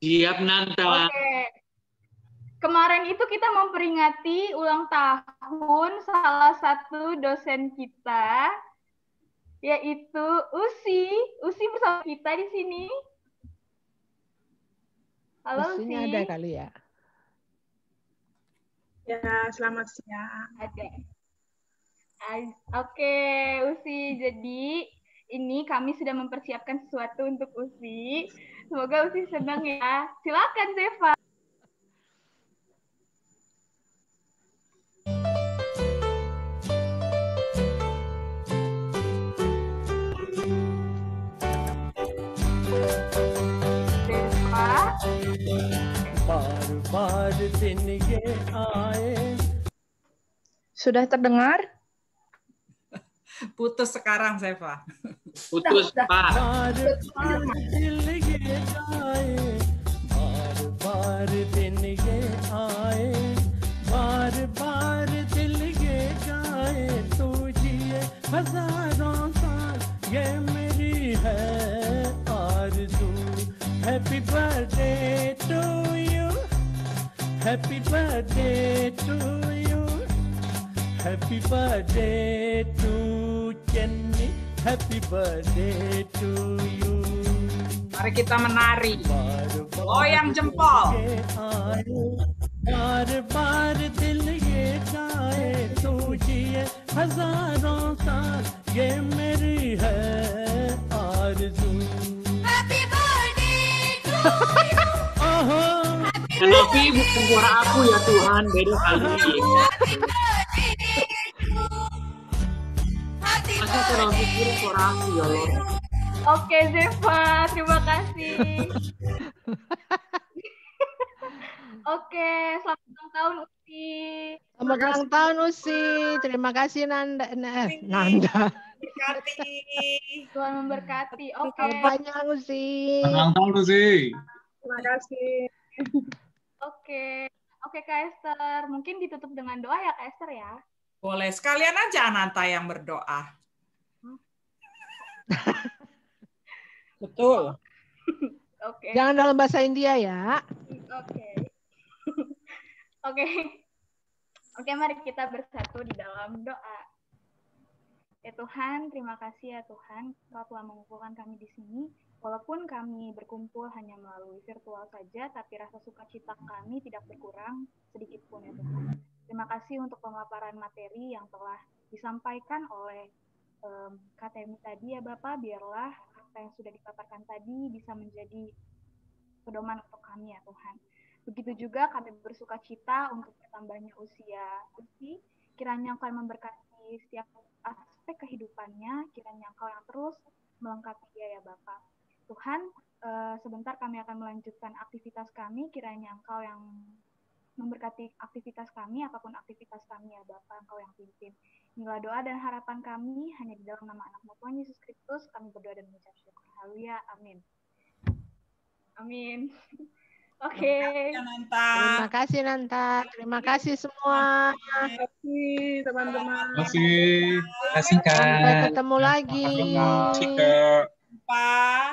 Siap Nanta. Oke. Kemarin itu kita memperingati ulang tahun salah satu dosen kita yaitu Usi. Usi bersama kita di sini. Halo Usinya Usi. ada kali ya. Ya, selamat siang. Ada. Oke, okay, Usi. Jadi ini kami sudah mempersiapkan sesuatu untuk Usi. Semoga Usi senang ya. Silakan Zeva. Sudah terdengar? Putus sekarang, Seva. Putus, Pak. तो हजारों साल ये मेरी है आरज़ू happy birthday to you happy birthday to you Happy birthday to Jenny, happy birthday to you. Mari kita menari. Goyang jempol. बार बार दिल ये चाहे तुझे हजारों साल ये मेरी है आरज़ू Happy birthday to you. Hello, bukan suara aku ya Tuhan, dari kali. Iya, Kita kurang ya Allah. Oke, Zeva, terima kasih. Oke, selamat ulang tahun Usi. Selamat ulang tahun Usi. Terima kasih Nanda. Nah, Nanda. Berkati. Tuhan memberkati. Oke. Okay. Banyak Usi. Selamat ulang tahun Usi. Terima kasih. Oke. Oke Kak Esther, mungkin ditutup dengan doa ya Kak Esther ya. Boleh sekalian aja Ananta yang berdoa. Betul. Oke. Okay. Jangan dalam bahasa India ya. Oke. Oke. Oke, mari kita bersatu di dalam doa. Ya Tuhan, terima kasih ya Tuhan, Kau telah mengumpulkan kami di sini. Walaupun kami berkumpul hanya melalui virtual saja, tapi rasa sukacita kami tidak berkurang sedikit pun ya Tuhan. Terima kasih untuk pemaparan materi yang telah disampaikan oleh um, KTM tadi ya Bapak, biarlah apa yang sudah dipaparkan tadi bisa menjadi pedoman untuk kami ya Tuhan. Begitu juga kami bersuka cita untuk bertambahnya usia Uci. kiranya Engkau yang memberkati setiap aspek kehidupannya, kiranya Engkau yang terus melengkapi dia ya Bapak. Tuhan, eh, sebentar kami akan melanjutkan aktivitas kami, kiranya Engkau yang memberkati aktivitas kami, apapun aktivitas kami ya Bapak, Engkau yang pimpin. Inilah doa dan harapan kami hanya di dalam nama anakmu Tuhan Yesus Kristus. Kami berdoa dan mengucap syukur. Haleluya. Amin. Amin. Oke. Okay. Terima kasih Nanta. Terima kasih semua. Terima kasih teman-teman. Terima kasih. Terima kasih Kak. Sampai ketemu lagi. Terima kasih Kak.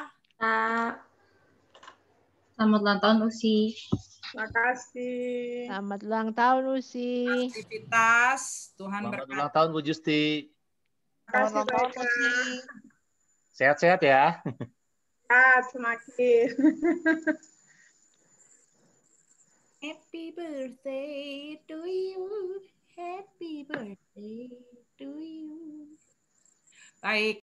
Selamat ulang tahun Usi. Makasih. Selamat ulang tahun Lucy. Aktivitas Tuhan berkati. Selamat ulang tahun Bu Justi. Selamat ulang tahun Sehat-sehat ya. Sehat semakin. Happy birthday to you. Happy birthday to you. Baik.